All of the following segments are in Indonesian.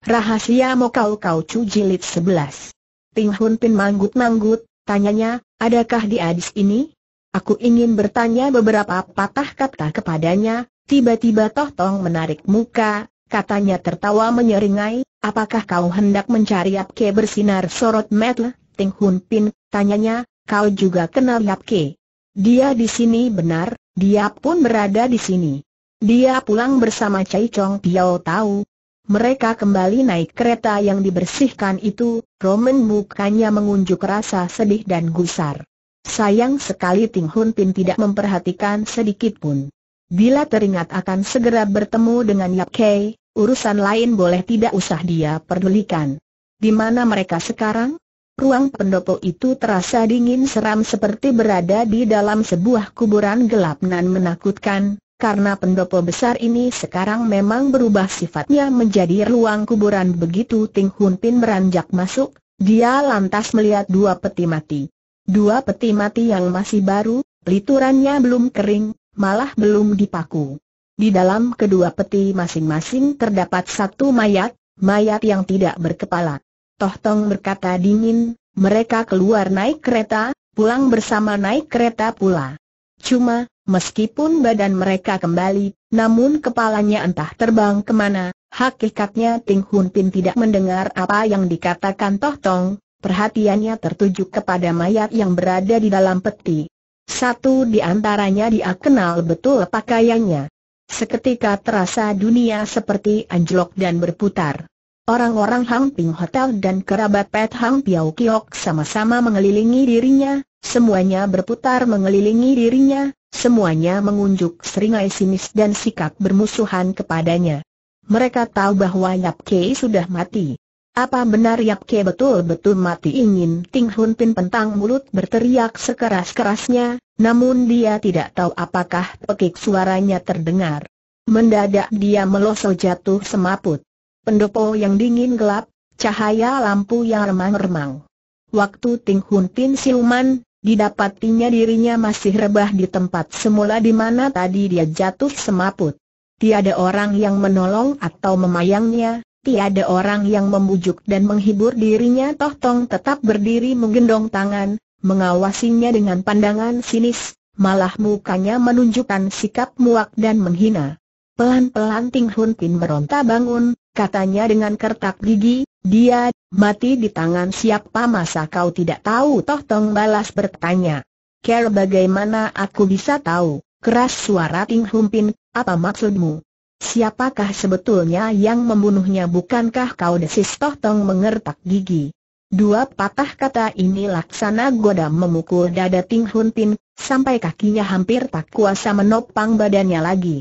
Rahasia Mokau Kau cu Jilid 11 Ting Hun Pin manggut-manggut, tanyanya, adakah di Adis ini? Aku ingin bertanya beberapa patah kata kepadanya, tiba-tiba Toh Tong menarik muka, katanya tertawa menyeringai, apakah kau hendak mencari Apke bersinar sorot metle? Ting Hun Pin, tanyanya, kau juga kenal Apke? Dia di sini benar, dia pun berada di sini. Dia pulang bersama Cai Chong Piao tahu. Mereka kembali naik kereta yang dibersihkan itu, Roman mukanya mengunjuk rasa sedih dan gusar. Sayang sekali Ting Hun Pin tidak memperhatikan sedikitpun. Bila teringat akan segera bertemu dengan Yap Kei, urusan lain boleh tidak usah dia perdulikan. Di mana mereka sekarang? Ruang pendopo itu terasa dingin seram seperti berada di dalam sebuah kuburan gelap nan menakutkan, karena pendopo besar ini sekarang memang berubah sifatnya menjadi ruang kuburan begitu Ting Hun Pin meranjak masuk, dia lantas melihat dua peti mati. Dua peti mati yang masih baru, peliturannya belum kering, malah belum dipaku. Di dalam kedua peti masing-masing terdapat satu mayat, mayat yang tidak berkepala. Toh Tong berkata dingin, mereka keluar naik kereta, pulang bersama naik kereta pula. Cuma, Meskipun badan mereka kembali, namun kepalanya entah terbang kemana, hakikatnya Ting Hun Pin tidak mendengar apa yang dikatakan Toh Tong, perhatiannya tertuju kepada mayat yang berada di dalam peti. Satu di antaranya dia kenal betul pakaiannya. Seketika terasa dunia seperti anjlok dan berputar. Orang-orang Hang Ping Hotel dan kerabat Pet Hang Piao Kiok sama-sama mengelilingi dirinya, semuanya berputar mengelilingi dirinya, Semuanya mengunjuk seringai sinis dan sikap bermusuhan kepadanya. Mereka tahu bahwa Yap Kei sudah mati. Apa benar Yap Kei betul-betul mati ingin Ting Hun Pin pentang mulut berteriak sekeras-kerasnya, namun dia tidak tahu apakah pekik suaranya terdengar. Mendadak dia meloso jatuh semaput. Pendopo yang dingin gelap, cahaya lampu yang remang-remang. Waktu Ting Hun Pin siluman, Didapatinya dirinya masih rebah di tempat semula di mana tadi dia jatuh semaput. Tiada orang yang menolong atau memayangnya, tiada orang yang membujuk dan menghibur dirinya Toh Tong tetap berdiri menggendong tangan, mengawasinya dengan pandangan sinis, malah mukanya menunjukkan sikap muak dan menghina. Pelan-pelan Ting Hun Pin meronta bangun, katanya dengan kertak gigi, dia, mati di tangan siapa masa kau tidak tahu toh Tong balas bertanya. Ker bagaimana aku bisa tahu, keras suara Ting Humpin, apa maksudmu? Siapakah sebetulnya yang membunuhnya bukankah kau desis toh Tong mengertak gigi? Dua patah kata ini laksana goda memukul dada Ting Humpin, sampai kakinya hampir tak kuasa menopang badannya lagi.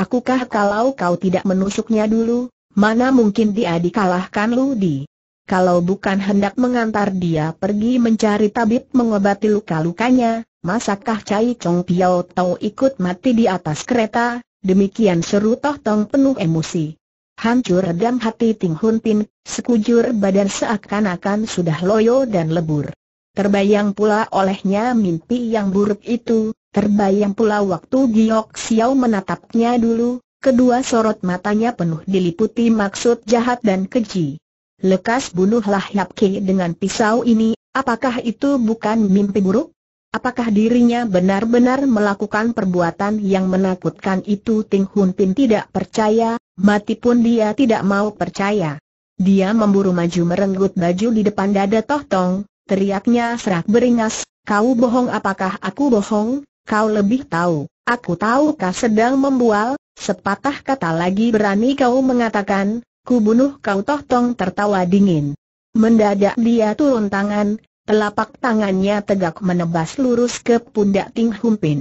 Akukah kalau kau tidak menusuknya dulu? Mana mungkin dia dikalahkan Ludi? Kalau bukan hendak mengantar dia pergi mencari tabib mengobati luka-lukanya, masakah Cai Chong Piao tahu ikut mati di atas kereta? Demikian seru Toh Tong penuh emosi. Hancur redam hati Ting Hun Pin, sekujur badan seakan-akan sudah loyo dan lebur. Terbayang pula olehnya mimpi yang buruk itu, terbayang pula waktu Giok Xiao menatapnya dulu, Kedua sorot matanya penuh diliputi maksud jahat dan keji. Lekas bunuhlah Yap Ki dengan pisau ini, apakah itu bukan mimpi buruk? Apakah dirinya benar-benar melakukan perbuatan yang menakutkan itu Ting Hun Pin tidak percaya, mati pun dia tidak mau percaya. Dia memburu maju merenggut baju di depan dada Toh Tong, teriaknya serak beringas, kau bohong apakah aku bohong, kau lebih tahu. Aku tahu kau sedang membual, sepatah kata lagi berani kau mengatakan, ku bunuh kau Toh Tong tertawa dingin. Mendadak dia turun tangan, telapak tangannya tegak menebas lurus ke pundak Ting Hun Pin.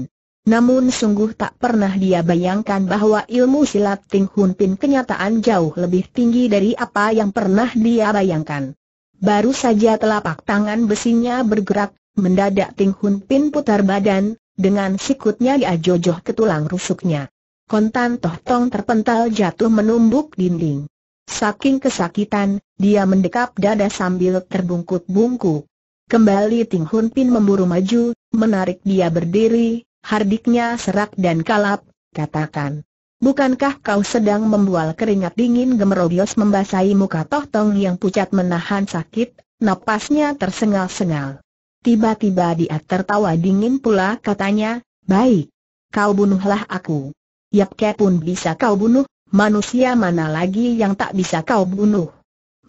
Namun sungguh tak pernah dia bayangkan bahwa ilmu silat Ting Hun Pin kenyataan jauh lebih tinggi dari apa yang pernah dia bayangkan. Baru saja telapak tangan besinya bergerak, mendadak Ting Hun Pin putar badan, dengan sikutnya ia jojoh ke tulang rusuknya. Kontan Toh Tong terpental jatuh menumbuk dinding. Saking kesakitan, dia mendekap dada sambil terbungkuk bungkuk Kembali Ting Hun Pin memburu maju, menarik dia berdiri, hardiknya serak dan kalap, katakan. Bukankah kau sedang membual keringat dingin gemerobios membasahi muka Toh Tong yang pucat menahan sakit, napasnya tersengal-sengal. Tiba-tiba dia tertawa dingin pula katanya, baik. Kau bunuhlah aku. Yap ke pun bisa kau bunuh, manusia mana lagi yang tak bisa kau bunuh.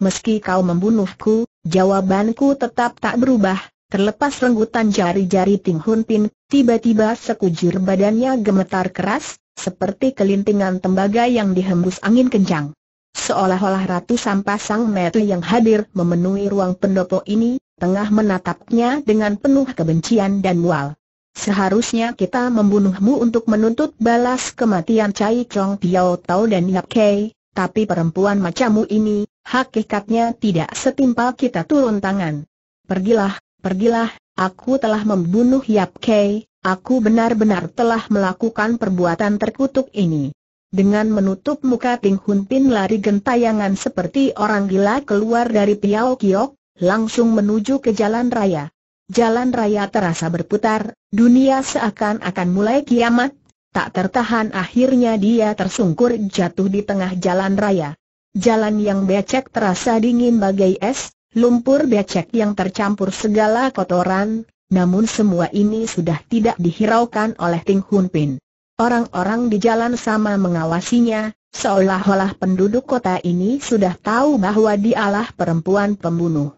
Meski kau membunuhku, jawabanku tetap tak berubah, Terlepas renggutan jari-jari Ting Hun Pin, tiba-tiba sekujur badannya gemetar keras, seperti kelintingan tembaga yang dihembus angin kencang. Seolah-olah ratusan pasang mata yang hadir memenuhi ruang pendopo ini, tengah menatapnya dengan penuh kebencian dan mual. Seharusnya kita membunuhmu untuk menuntut balas kematian Cai Chong Piao Tao dan Yap Kei, tapi perempuan macammu ini, hakikatnya tidak setimpal kita turun tangan. Pergilah, pergilah, aku telah membunuh Yap Kei, aku benar-benar telah melakukan perbuatan terkutuk ini. Dengan menutup muka Ting Hun Pin lari gentayangan seperti orang gila keluar dari Piao Kiok, langsung menuju ke jalan raya. Jalan raya terasa berputar, dunia seakan-akan mulai kiamat, tak tertahan akhirnya dia tersungkur jatuh di tengah jalan raya. Jalan yang becek terasa dingin bagai es, lumpur becek yang tercampur segala kotoran, namun semua ini sudah tidak dihiraukan oleh Ting Hun Pin. Orang-orang di jalan sama mengawasinya, seolah-olah penduduk kota ini sudah tahu bahwa dialah perempuan pembunuh.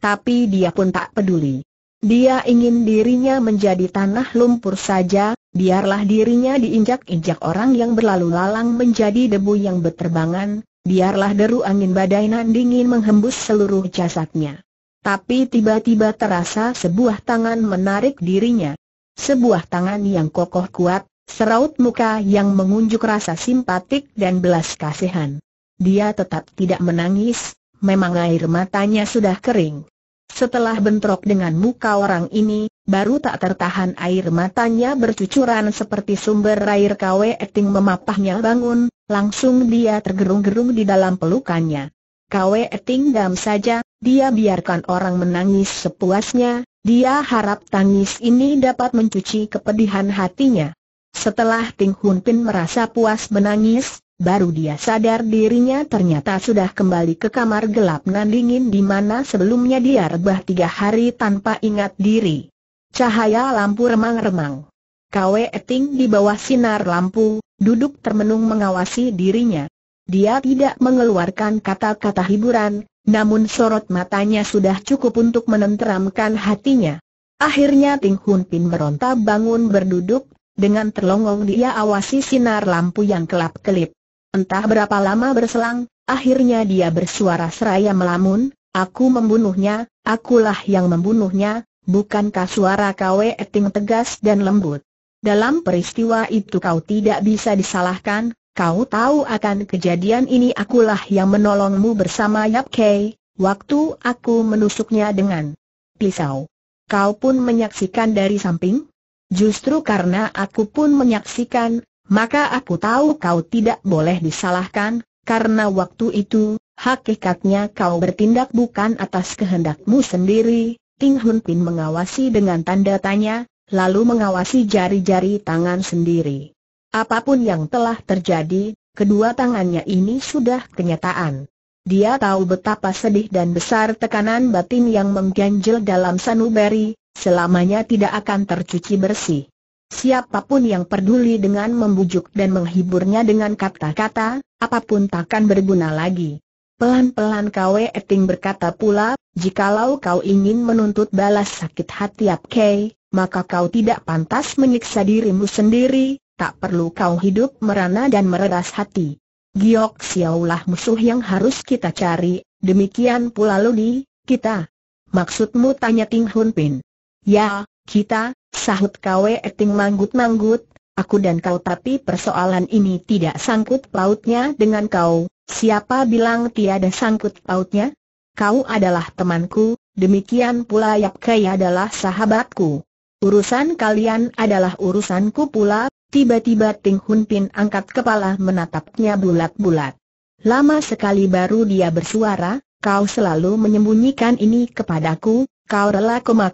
Tapi dia pun tak peduli. Dia ingin dirinya menjadi tanah lumpur saja, biarlah dirinya diinjak-injak orang yang berlalu lalang menjadi debu yang berterbangan, biarlah deru angin nan dingin menghembus seluruh jasadnya. Tapi tiba-tiba terasa sebuah tangan menarik dirinya. Sebuah tangan yang kokoh kuat, Seraut muka yang mengunjuk rasa simpatik dan belas kasihan. Dia tetap tidak menangis, memang air matanya sudah kering. Setelah bentrok dengan muka orang ini, baru tak tertahan air matanya bercucuran seperti sumber air kawe Eting memapahnya bangun, langsung dia tergerung-gerung di dalam pelukannya. Kawe Eting dam saja, dia biarkan orang menangis sepuasnya, dia harap tangis ini dapat mencuci kepedihan hatinya. Setelah Ting Hun Pin merasa puas menangis, baru dia sadar dirinya ternyata sudah kembali ke kamar gelap nan dingin di mana sebelumnya dia rebah tiga hari tanpa ingat diri. Cahaya lampu remang-remang. Kwe Ting di bawah sinar lampu, duduk termenung mengawasi dirinya. Dia tidak mengeluarkan kata-kata hiburan, namun sorot matanya sudah cukup untuk menenteramkan hatinya. Akhirnya Ting Hun Pin meronta bangun berduduk dengan terlongong dia awasi sinar lampu yang kelap-kelip. Entah berapa lama berselang, akhirnya dia bersuara seraya melamun, Aku membunuhnya, akulah yang membunuhnya, bukankah suara kau Eting tegas dan lembut. Dalam peristiwa itu kau tidak bisa disalahkan, kau tahu akan kejadian ini akulah yang menolongmu bersama Yap Kei, waktu aku menusuknya dengan pisau. Kau pun menyaksikan dari samping? Justru karena aku pun menyaksikan, maka aku tahu kau tidak boleh disalahkan, karena waktu itu, hakikatnya kau bertindak bukan atas kehendakmu sendiri. Ting Hun Pin mengawasi dengan tanda tanya, lalu mengawasi jari-jari tangan sendiri. Apapun yang telah terjadi, kedua tangannya ini sudah kenyataan. Dia tahu betapa sedih dan besar tekanan batin yang mengganjil dalam sanubari, selamanya tidak akan tercuci bersih. Siapapun yang peduli dengan membujuk dan menghiburnya dengan kata-kata, apapun takkan berguna lagi. Pelan-pelan Kwe Eting berkata pula, jikalau kau ingin menuntut balas sakit hati K, maka kau tidak pantas menyiksa dirimu sendiri, tak perlu kau hidup merana dan meredas hati. Giok Xiaolah musuh yang harus kita cari, demikian pula Luni, kita. Maksudmu tanya Ting Hun Pin? Ya, kita, sahut Kwe Eting manggut-manggut, aku dan kau tapi persoalan ini tidak sangkut pautnya dengan kau, siapa bilang tiada sangkut pautnya? Kau adalah temanku, demikian pula Yap Kaya adalah sahabatku. Urusan kalian adalah urusanku pula, Tiba-tiba Ting Hun Pin angkat kepala menatapnya bulat-bulat. Lama sekali baru dia bersuara, kau selalu menyembunyikan ini kepadaku, kau rela ku hina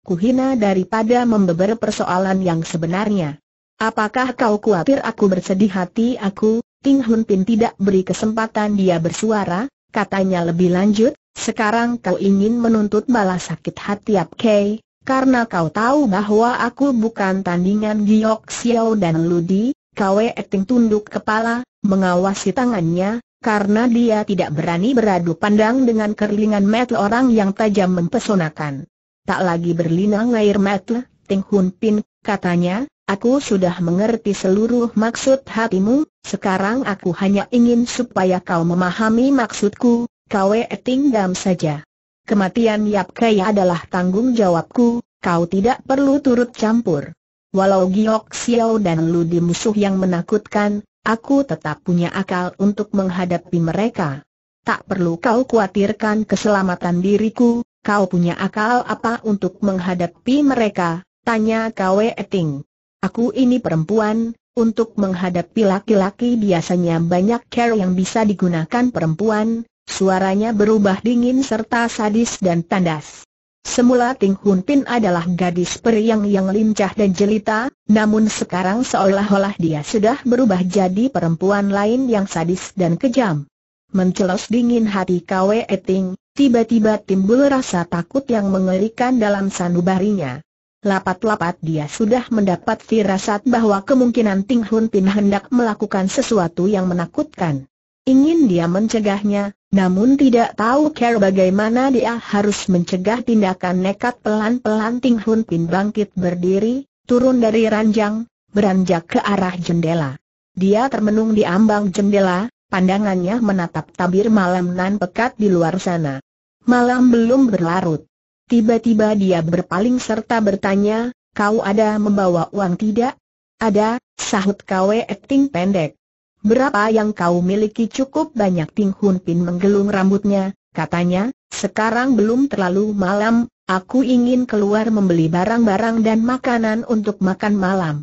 kuhina daripada membeber persoalan yang sebenarnya. Apakah kau khawatir aku bersedih hati aku? Ting Hun Pin tidak beri kesempatan dia bersuara, katanya lebih lanjut, sekarang kau ingin menuntut balas sakit hati Ap Kei, karena kau tahu bahwa aku bukan tandingan Giok Xiao dan Ludi, Kwe Eting tunduk kepala, mengawasi tangannya, karena dia tidak berani beradu pandang dengan kerlingan mata orang yang tajam mempesonakan. Tak lagi berlinang air mata, Ting Hun Pin, katanya, aku sudah mengerti seluruh maksud hatimu, sekarang aku hanya ingin supaya kau memahami maksudku, Kwe Eting dam saja. Kematian Yap Kai adalah tanggung jawabku, kau tidak perlu turut campur. Walau Giok Xiao dan Lu di musuh yang menakutkan, aku tetap punya akal untuk menghadapi mereka. Tak perlu kau khawatirkan keselamatan diriku, kau punya akal apa untuk menghadapi mereka, tanya Kwe Eting. Aku ini perempuan, untuk menghadapi laki-laki biasanya banyak care yang bisa digunakan perempuan, Suaranya berubah dingin serta sadis dan tandas. Semula Ting Hun Pin adalah gadis periang yang lincah dan jelita, namun sekarang seolah-olah dia sudah berubah jadi perempuan lain yang sadis dan kejam. Mencelos dingin hati Kwe Eting, tiba-tiba timbul rasa takut yang mengerikan dalam sanubarinya. Lapat-lapat dia sudah mendapat firasat bahwa kemungkinan Ting Hun Pin hendak melakukan sesuatu yang menakutkan. Ingin dia mencegahnya, namun tidak tahu care bagaimana dia harus mencegah tindakan nekat pelan-pelan Ting Hun Pin bangkit berdiri, turun dari ranjang, beranjak ke arah jendela. Dia termenung di ambang jendela, pandangannya menatap tabir malam nan pekat di luar sana. Malam belum berlarut. Tiba-tiba dia berpaling serta bertanya, kau ada membawa uang tidak? Ada, sahut kau Ting pendek. Berapa yang kau miliki cukup banyak Ting Hun Pin menggelung rambutnya, katanya, sekarang belum terlalu malam, aku ingin keluar membeli barang-barang dan makanan untuk makan malam.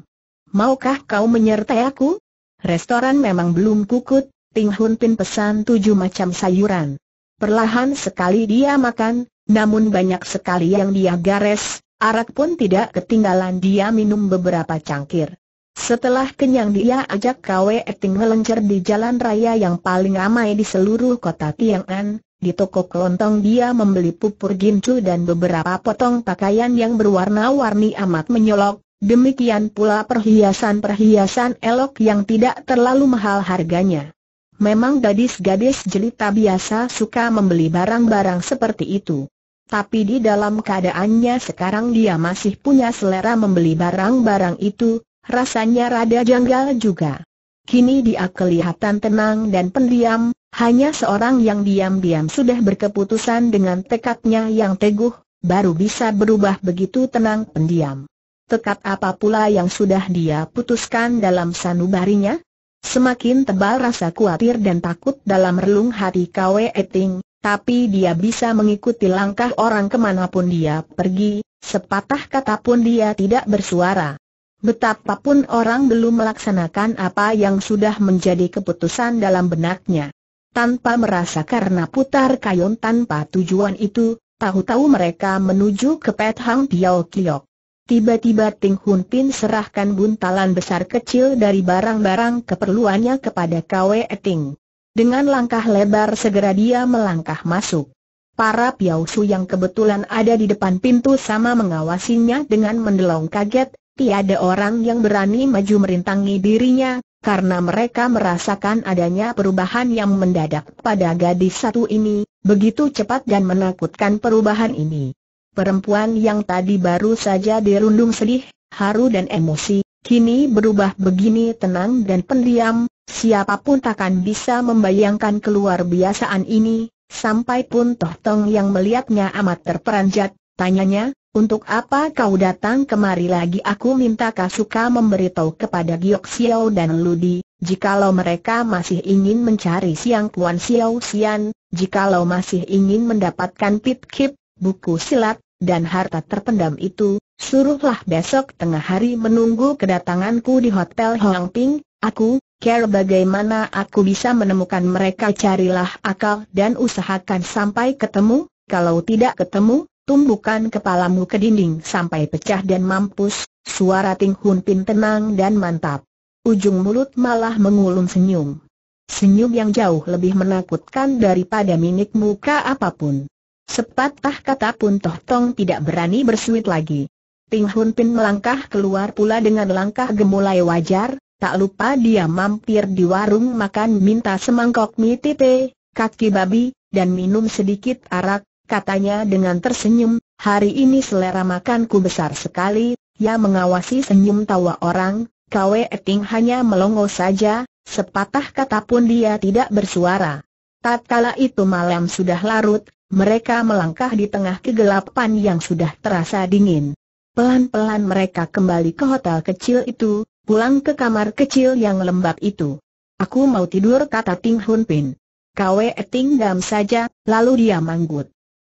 Maukah kau menyertai aku? Restoran memang belum kukut, Ting Hun Pin pesan tujuh macam sayuran. Perlahan sekali dia makan, namun banyak sekali yang dia gares, arak pun tidak ketinggalan dia minum beberapa cangkir. Setelah kenyang dia ajak Kwe Eting melencer di jalan raya yang paling ramai di seluruh kota Tiang'an, di toko kelontong dia membeli pupur gincu dan beberapa potong pakaian yang berwarna-warni amat menyolok, demikian pula perhiasan-perhiasan elok yang tidak terlalu mahal harganya. Memang gadis-gadis jelita biasa suka membeli barang-barang seperti itu. Tapi di dalam keadaannya sekarang dia masih punya selera membeli barang-barang itu, rasanya rada janggal juga. Kini dia kelihatan tenang dan pendiam, hanya seorang yang diam-diam sudah berkeputusan dengan tekadnya yang teguh, baru bisa berubah begitu tenang pendiam. Tekad apa pula yang sudah dia putuskan dalam sanubarinya? Semakin tebal rasa khawatir dan takut dalam relung hati Kwe Eting, tapi dia bisa mengikuti langkah orang kemanapun dia pergi, sepatah kata pun dia tidak bersuara. Betapapun orang belum melaksanakan apa yang sudah menjadi keputusan dalam benaknya. Tanpa merasa karena putar kayon tanpa tujuan itu, tahu-tahu mereka menuju ke Pet Hang Tiao Kiok. Tiba-tiba Ting Hun Pin serahkan buntalan besar kecil dari barang-barang keperluannya kepada Kwe Eting. Dengan langkah lebar segera dia melangkah masuk. Para piausu yang kebetulan ada di depan pintu sama mengawasinya dengan mendelong kaget, tiada orang yang berani maju merintangi dirinya, karena mereka merasakan adanya perubahan yang mendadak pada gadis satu ini, begitu cepat dan menakutkan perubahan ini. Perempuan yang tadi baru saja dirundung sedih, haru dan emosi, kini berubah begini tenang dan pendiam, siapapun takkan bisa membayangkan keluar biasaan ini, sampai pun Toh Tong yang melihatnya amat terperanjat, tanyanya, untuk apa kau datang kemari lagi aku minta Kasuka memberitahu kepada Giok Xiao dan Ludi, jikalau mereka masih ingin mencari Siang Puan Xiao Xian, jikalau masih ingin mendapatkan pit kip, buku silat, dan harta terpendam itu, suruhlah besok tengah hari menunggu kedatanganku di Hotel Hoang Ping, aku, care bagaimana aku bisa menemukan mereka carilah akal dan usahakan sampai ketemu, kalau tidak ketemu, tumbukan kepalamu ke dinding sampai pecah dan mampus, suara Ting Hun Pin tenang dan mantap. Ujung mulut malah mengulung senyum. Senyum yang jauh lebih menakutkan daripada minik muka apapun. Sepatah kata pun Toh Tong tidak berani bersuit lagi. Ting Hun Pin melangkah keluar pula dengan langkah gemulai wajar, tak lupa dia mampir di warung makan minta semangkok mie tete, kaki babi, dan minum sedikit arak, katanya dengan tersenyum, hari ini selera makanku besar sekali, ya mengawasi senyum tawa orang, Kwe Eting hanya melongo saja, sepatah kata pun dia tidak bersuara. Tatkala itu malam sudah larut, mereka melangkah di tengah kegelapan yang sudah terasa dingin. Pelan-pelan mereka kembali ke hotel kecil itu, pulang ke kamar kecil yang lembab itu. Aku mau tidur kata Ting Hun Pin. Kwe Eting dam saja, lalu dia manggut.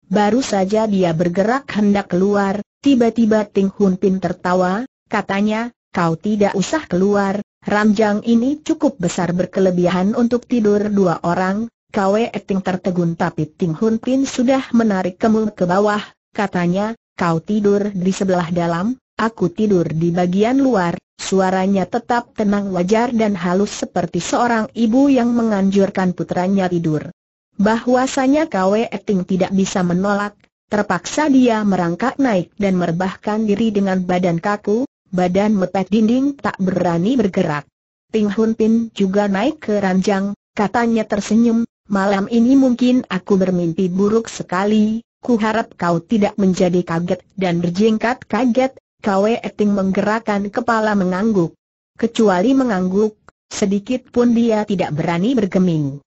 Baru saja dia bergerak hendak keluar, tiba-tiba Ting Hun Pin tertawa, katanya, kau tidak usah keluar, ranjang ini cukup besar berkelebihan untuk tidur dua orang, Kwe Ting tertegun tapi Ting Hun Pin sudah menarik kemul ke bawah, katanya, kau tidur di sebelah dalam, aku tidur di bagian luar, suaranya tetap tenang wajar dan halus seperti seorang ibu yang menganjurkan putranya tidur bahwasanya Kwe Eting tidak bisa menolak, terpaksa dia merangkak naik dan merebahkan diri dengan badan kaku, badan mepet dinding tak berani bergerak. Ting Hun Pin juga naik ke ranjang, katanya tersenyum, malam ini mungkin aku bermimpi buruk sekali, ku harap kau tidak menjadi kaget dan berjingkat kaget, Kwe Eting menggerakkan kepala mengangguk. Kecuali mengangguk, sedikit pun dia tidak berani bergeming.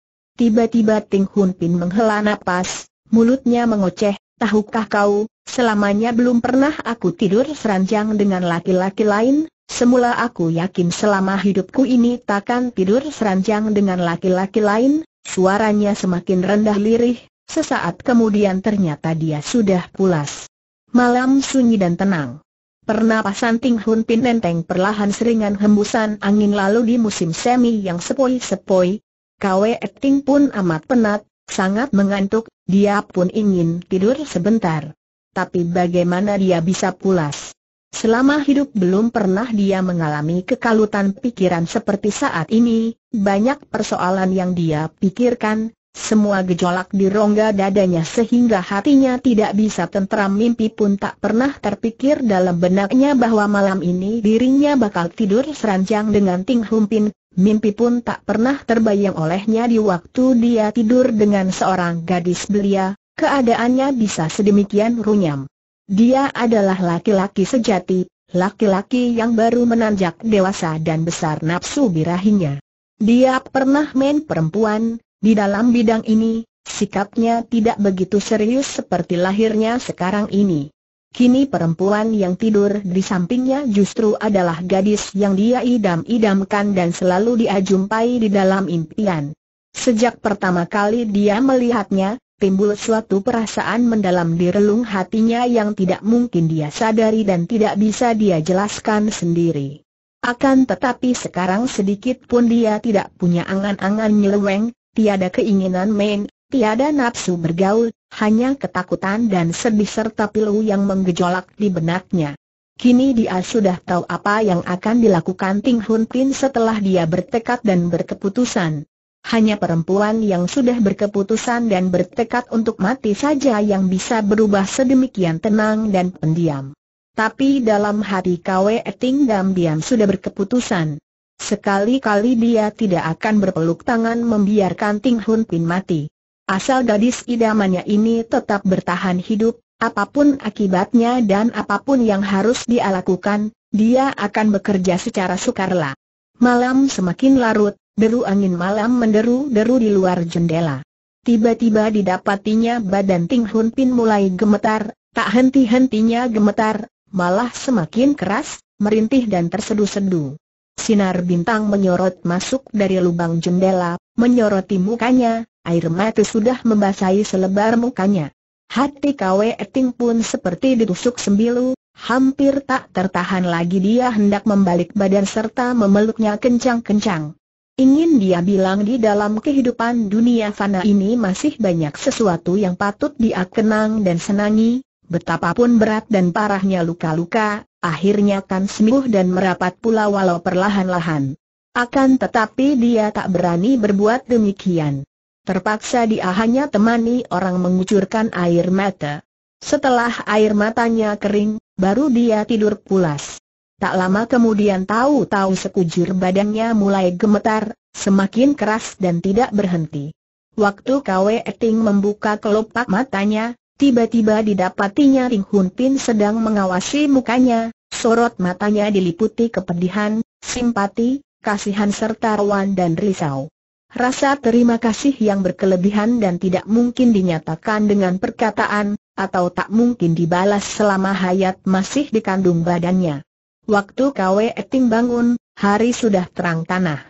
Tiba-tiba Ting Hun Pin menghela napas, mulutnya mengoceh, tahukah kau, selamanya belum pernah aku tidur seranjang dengan laki-laki lain, semula aku yakin selama hidupku ini takkan tidur seranjang dengan laki-laki lain, suaranya semakin rendah lirih, sesaat kemudian ternyata dia sudah pulas. Malam sunyi dan tenang. Pernapasan Ting Hun Pin enteng perlahan seringan hembusan angin lalu di musim semi yang sepoi-sepoi, Kw Ting pun amat penat, sangat mengantuk, dia pun ingin tidur sebentar. Tapi bagaimana dia bisa pulas? Selama hidup belum pernah dia mengalami kekalutan pikiran seperti saat ini, banyak persoalan yang dia pikirkan, semua gejolak di rongga dadanya sehingga hatinya tidak bisa tentram mimpi pun tak pernah terpikir dalam benaknya bahwa malam ini dirinya bakal tidur seranjang dengan Ting Humpin, Mimpi pun tak pernah terbayang olehnya di waktu dia tidur dengan seorang gadis belia, keadaannya bisa sedemikian runyam. Dia adalah laki-laki sejati, laki-laki yang baru menanjak dewasa dan besar nafsu birahinya. Dia pernah main perempuan, di dalam bidang ini, sikapnya tidak begitu serius seperti lahirnya sekarang ini. Kini perempuan yang tidur di sampingnya justru adalah gadis yang dia idam-idamkan dan selalu dia jumpai di dalam impian. Sejak pertama kali dia melihatnya, timbul suatu perasaan mendalam di relung hatinya yang tidak mungkin dia sadari dan tidak bisa dia jelaskan sendiri. Akan tetapi sekarang sedikit pun dia tidak punya angan-angan nyeleweng, tiada keinginan main, Tiada nafsu bergaul, hanya ketakutan dan sedih serta pilu yang menggejolak di benaknya. Kini dia sudah tahu apa yang akan dilakukan Ting Hun Pin setelah dia bertekad dan berkeputusan. Hanya perempuan yang sudah berkeputusan dan bertekad untuk mati saja yang bisa berubah sedemikian tenang dan pendiam. Tapi dalam hati Kwe Ting Dam Diam sudah berkeputusan. Sekali-kali dia tidak akan berpeluk tangan membiarkan Ting Hun Pin mati. Asal gadis idamannya ini tetap bertahan hidup, apapun akibatnya dan apapun yang harus dia lakukan, dia akan bekerja secara sukarela. Malam semakin larut, deru angin malam menderu-deru di luar jendela. Tiba-tiba didapatinya badan Ting Hun Pin mulai gemetar, tak henti-hentinya gemetar, malah semakin keras, merintih dan tersedu-sedu. Sinar bintang menyorot masuk dari lubang jendela, menyoroti mukanya, Air mata sudah membasahi selebar mukanya. Hati Kwe Eting pun seperti ditusuk sembilu, hampir tak tertahan lagi dia hendak membalik badan serta memeluknya kencang-kencang. Ingin dia bilang di dalam kehidupan dunia fana ini masih banyak sesuatu yang patut dia kenang dan senangi, betapapun berat dan parahnya luka-luka, akhirnya kan sembuh dan merapat pula walau perlahan-lahan. Akan tetapi dia tak berani berbuat demikian. Terpaksa dia hanya temani orang mengucurkan air mata. Setelah air matanya kering, baru dia tidur pulas. Tak lama kemudian tahu-tahu sekujur badannya mulai gemetar, semakin keras dan tidak berhenti. Waktu Kwe Ting membuka kelopak matanya, tiba-tiba didapatinya Ting Hun Pin sedang mengawasi mukanya, sorot matanya diliputi kepedihan, simpati, kasihan serta rawan dan risau. Rasa terima kasih yang berkelebihan dan tidak mungkin dinyatakan dengan perkataan, atau tak mungkin dibalas selama hayat masih dikandung badannya. Waktu Kwe Eting bangun, hari sudah terang tanah.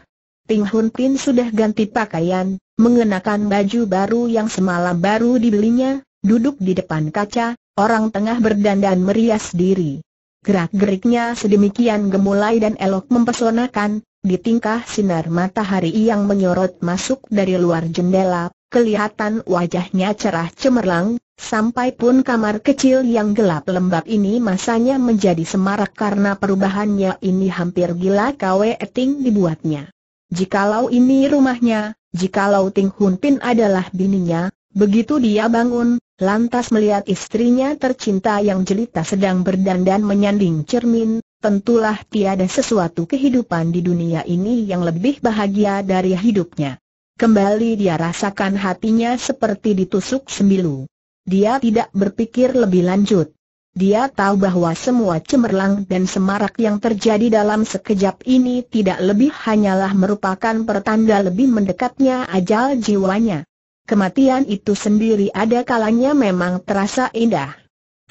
Ting Hun Pin sudah ganti pakaian, mengenakan baju baru yang semalam baru dibelinya, duduk di depan kaca, orang tengah berdandan merias diri. Gerak-geriknya sedemikian gemulai dan elok mempesonakan, di tingkah sinar matahari yang menyorot masuk dari luar jendela, kelihatan wajahnya cerah cemerlang, sampai pun kamar kecil yang gelap lembab ini masanya menjadi semarak karena perubahannya ini hampir gila Kwe Eting dibuatnya. Jikalau ini rumahnya, jikalau Ting Hun Pin adalah bininya, begitu dia bangun, lantas melihat istrinya tercinta yang jelita sedang berdandan menyanding cermin, tentulah tiada sesuatu kehidupan di dunia ini yang lebih bahagia dari hidupnya. Kembali dia rasakan hatinya seperti ditusuk sembilu. Dia tidak berpikir lebih lanjut. Dia tahu bahwa semua cemerlang dan semarak yang terjadi dalam sekejap ini tidak lebih hanyalah merupakan pertanda lebih mendekatnya ajal jiwanya. Kematian itu sendiri ada kalanya memang terasa indah.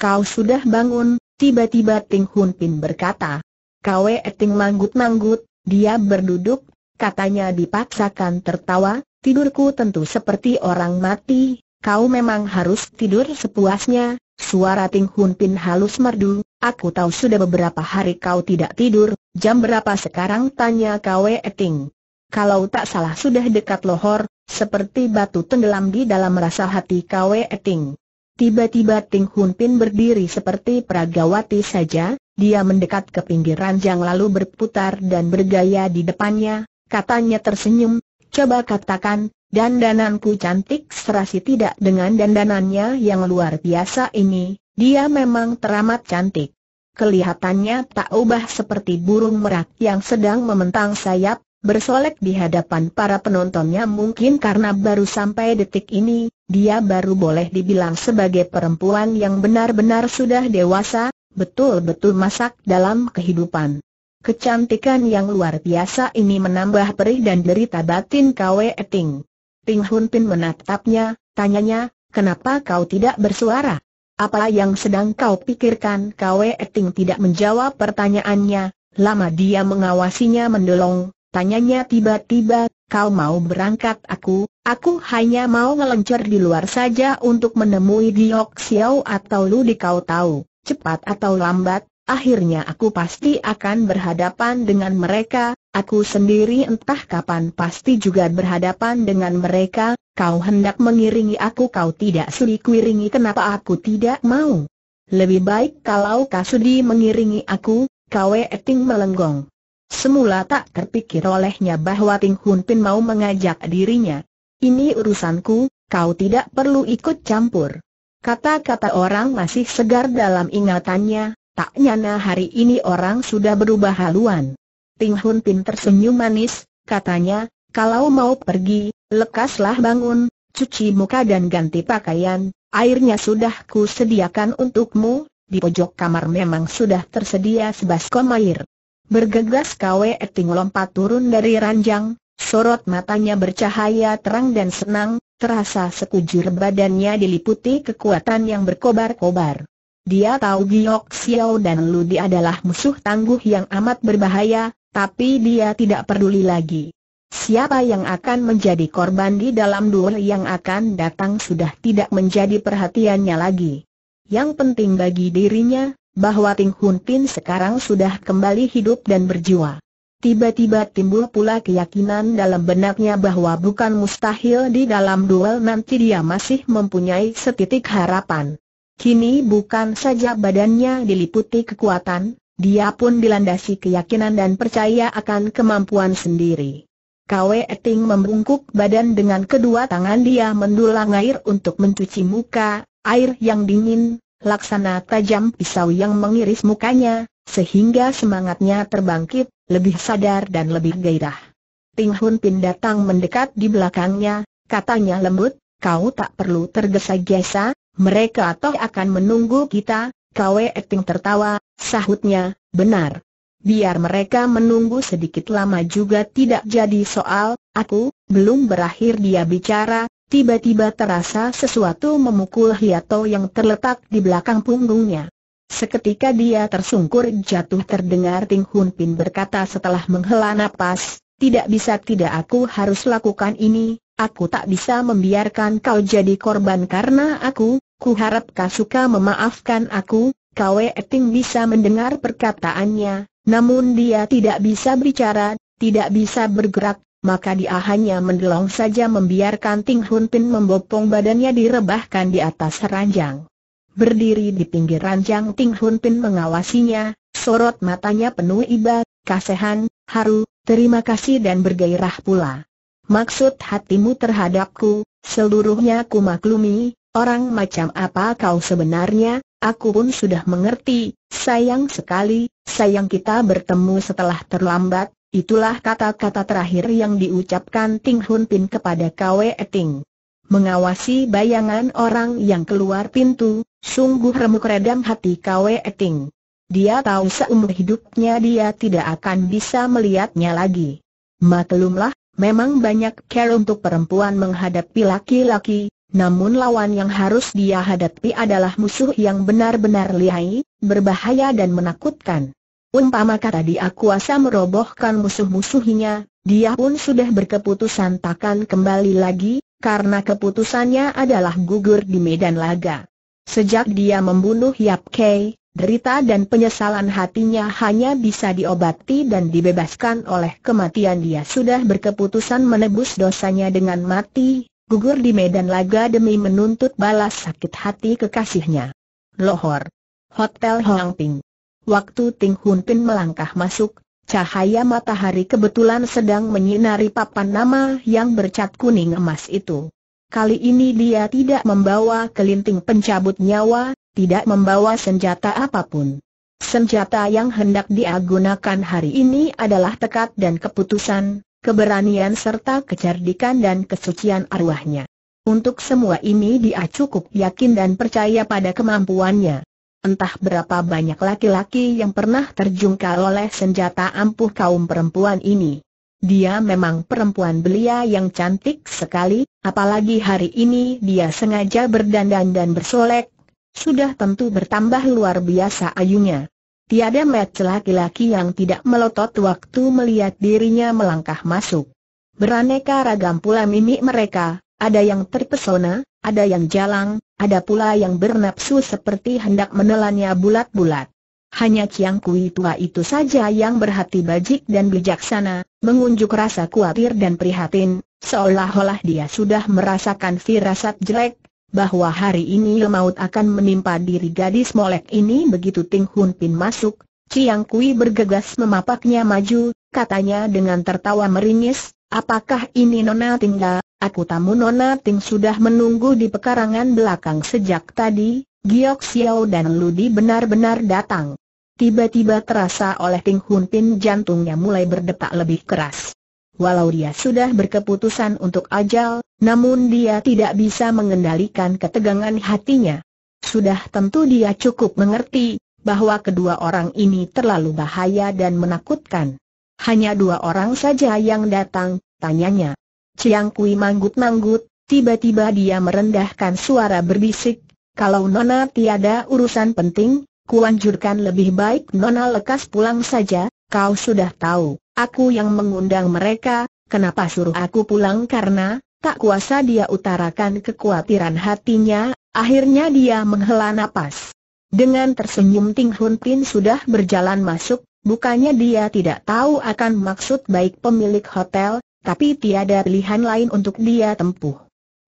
Kau sudah bangun, Tiba-tiba Ting Hun Pin berkata, Kwe Eting manggut-manggut, dia berduduk, katanya dipaksakan tertawa, tidurku tentu seperti orang mati, kau memang harus tidur sepuasnya, suara Ting Hun Pin halus merdu, aku tahu sudah beberapa hari kau tidak tidur, jam berapa sekarang tanya Kwe Eting. Kalau tak salah sudah dekat lohor, seperti batu tenggelam di dalam rasa hati Kwe Eting. Tiba-tiba Ting Hun Pin berdiri seperti peragawati saja, dia mendekat ke pinggir ranjang lalu berputar dan bergaya di depannya, katanya tersenyum, coba katakan, dandananku cantik serasi tidak dengan dandanannya yang luar biasa ini, dia memang teramat cantik. Kelihatannya tak ubah seperti burung merak yang sedang mementang sayap, bersolek di hadapan para penontonnya mungkin karena baru sampai detik ini, dia baru boleh dibilang sebagai perempuan yang benar-benar sudah dewasa, betul-betul masak dalam kehidupan. Kecantikan yang luar biasa ini menambah perih dan derita batin Kwe Eting. Ping Hun Pin menatapnya, tanyanya, kenapa kau tidak bersuara? Apa yang sedang kau pikirkan? Kwe Eting tidak menjawab pertanyaannya, lama dia mengawasinya mendolong, tanyanya tiba-tiba, kau mau berangkat aku, Aku hanya mau ngelencer di luar saja untuk menemui Diok Xiao atau Lu di kau tahu, cepat atau lambat, akhirnya aku pasti akan berhadapan dengan mereka, aku sendiri entah kapan pasti juga berhadapan dengan mereka, kau hendak mengiringi aku kau tidak sudi kuiringi kenapa aku tidak mau. Lebih baik kalau kau sudi mengiringi aku, Kau Eting melenggong. Semula tak terpikir olehnya bahwa Ting Hun Pin mau mengajak dirinya, ini urusanku, kau tidak perlu ikut campur. Kata-kata orang masih segar dalam ingatannya, tak nyana hari ini orang sudah berubah haluan. Ting Hun Pin tersenyum manis, katanya, kalau mau pergi, lekaslah bangun, cuci muka dan ganti pakaian, airnya sudah ku sediakan untukmu, di pojok kamar memang sudah tersedia sebaskom air. Bergegas Kwe Eting lompat turun dari ranjang, Sorot matanya bercahaya terang dan senang, terasa sekujur badannya diliputi kekuatan yang berkobar-kobar. Dia tahu Giok Xiao dan Ludi adalah musuh tangguh yang amat berbahaya, tapi dia tidak peduli lagi. Siapa yang akan menjadi korban di dalam duel yang akan datang sudah tidak menjadi perhatiannya lagi. Yang penting bagi dirinya, bahwa Ting Hun Pin sekarang sudah kembali hidup dan berjiwa. Tiba-tiba timbul pula keyakinan dalam benaknya bahwa bukan mustahil di dalam duel nanti dia masih mempunyai setitik harapan. Kini bukan saja badannya diliputi kekuatan, dia pun dilandasi keyakinan dan percaya akan kemampuan sendiri. Kwe Ting membungkuk badan dengan kedua tangan dia mendulang air untuk mencuci muka, air yang dingin, laksana tajam pisau yang mengiris mukanya, sehingga semangatnya terbangkit, lebih sadar dan lebih gairah. Ting Hun Pin datang mendekat di belakangnya, katanya lembut, kau tak perlu tergesa-gesa, mereka toh akan menunggu kita, Kwe Ting tertawa, sahutnya, benar. Biar mereka menunggu sedikit lama juga tidak jadi soal, aku, belum berakhir dia bicara, tiba-tiba terasa sesuatu memukul Hiato yang terletak di belakang punggungnya. Seketika dia tersungkur jatuh terdengar Ting Hun Pin berkata setelah menghela nafas, tidak bisa tidak aku harus lakukan ini, aku tak bisa membiarkan kau jadi korban karena aku, ku harap kau suka memaafkan aku, kau Eting bisa mendengar perkataannya, namun dia tidak bisa bicara, tidak bisa bergerak, maka dia hanya mendelong saja membiarkan Ting Hun Pin membopong badannya direbahkan di atas ranjang. Berdiri di pinggir ranjang Ting Hun Pin mengawasinya, sorot matanya penuh iba, kasihan, haru, terima kasih dan bergairah pula. Maksud hatimu terhadapku, seluruhnya ku maklumi, orang macam apa kau sebenarnya, aku pun sudah mengerti, sayang sekali, sayang kita bertemu setelah terlambat, itulah kata-kata terakhir yang diucapkan Ting Hun Pin kepada Kwe Ting mengawasi bayangan orang yang keluar pintu, Sungguh remuk redam hati Kwe Eting. Dia tahu seumur hidupnya dia tidak akan bisa melihatnya lagi. Maklumlah, memang banyak care untuk perempuan menghadapi laki-laki, namun lawan yang harus dia hadapi adalah musuh yang benar-benar lihai, berbahaya dan menakutkan. Umpama kata dia kuasa merobohkan musuh-musuhnya, dia pun sudah berkeputusan takkan kembali lagi, karena keputusannya adalah gugur di medan laga. Sejak dia membunuh Yap Kei, derita dan penyesalan hatinya hanya bisa diobati dan dibebaskan oleh kematian dia sudah berkeputusan menebus dosanya dengan mati, gugur di medan laga demi menuntut balas sakit hati kekasihnya. Lohor. Hotel Hoang Ping. Waktu Ting Hun Pin melangkah masuk, cahaya matahari kebetulan sedang menyinari papan nama yang bercat kuning emas itu. Kali ini dia tidak membawa kelinting pencabut nyawa, tidak membawa senjata apapun. Senjata yang hendak dia gunakan hari ini adalah tekad dan keputusan, keberanian serta kecerdikan dan kesucian arwahnya. Untuk semua ini dia cukup yakin dan percaya pada kemampuannya. Entah berapa banyak laki-laki yang pernah terjungkal oleh senjata ampuh kaum perempuan ini. Dia memang perempuan belia yang cantik sekali, apalagi hari ini dia sengaja berdandan dan bersolek. Sudah tentu bertambah luar biasa ayunya. Tiada match laki-laki yang tidak melotot waktu melihat dirinya melangkah masuk. Beraneka ragam pula mimik mereka, ada yang terpesona, ada yang jalang, ada pula yang bernafsu seperti hendak menelannya bulat-bulat. Hanya Ciang Kui tua itu saja yang berhati bajik dan bijaksana, mengunjuk rasa khawatir dan prihatin, seolah-olah dia sudah merasakan firasat jelek, bahwa hari ini maut akan menimpa diri gadis molek ini begitu Ting Hun Pin masuk, Ciang Kui bergegas memapaknya maju, katanya dengan tertawa meringis, apakah ini Nona Tingga, aku tamu Nona Ting sudah menunggu di pekarangan belakang sejak tadi, Giok Xiao dan Ludi benar-benar datang. Tiba-tiba terasa oleh Ting Hun Pin jantungnya mulai berdetak lebih keras. Walau dia sudah berkeputusan untuk ajal, namun dia tidak bisa mengendalikan ketegangan hatinya. Sudah tentu dia cukup mengerti bahwa kedua orang ini terlalu bahaya dan menakutkan. Hanya dua orang saja yang datang, tanyanya. Ciang Kui manggut-manggut, tiba-tiba dia merendahkan suara berbisik, kalau Nona tiada urusan penting, kuanjurkan lebih baik Nona lekas pulang saja, kau sudah tahu, aku yang mengundang mereka, kenapa suruh aku pulang karena, tak kuasa dia utarakan kekhawatiran hatinya, akhirnya dia menghela napas. Dengan tersenyum Ting Hun Pin sudah berjalan masuk, bukannya dia tidak tahu akan maksud baik pemilik hotel, tapi tiada pilihan lain untuk dia tempuh.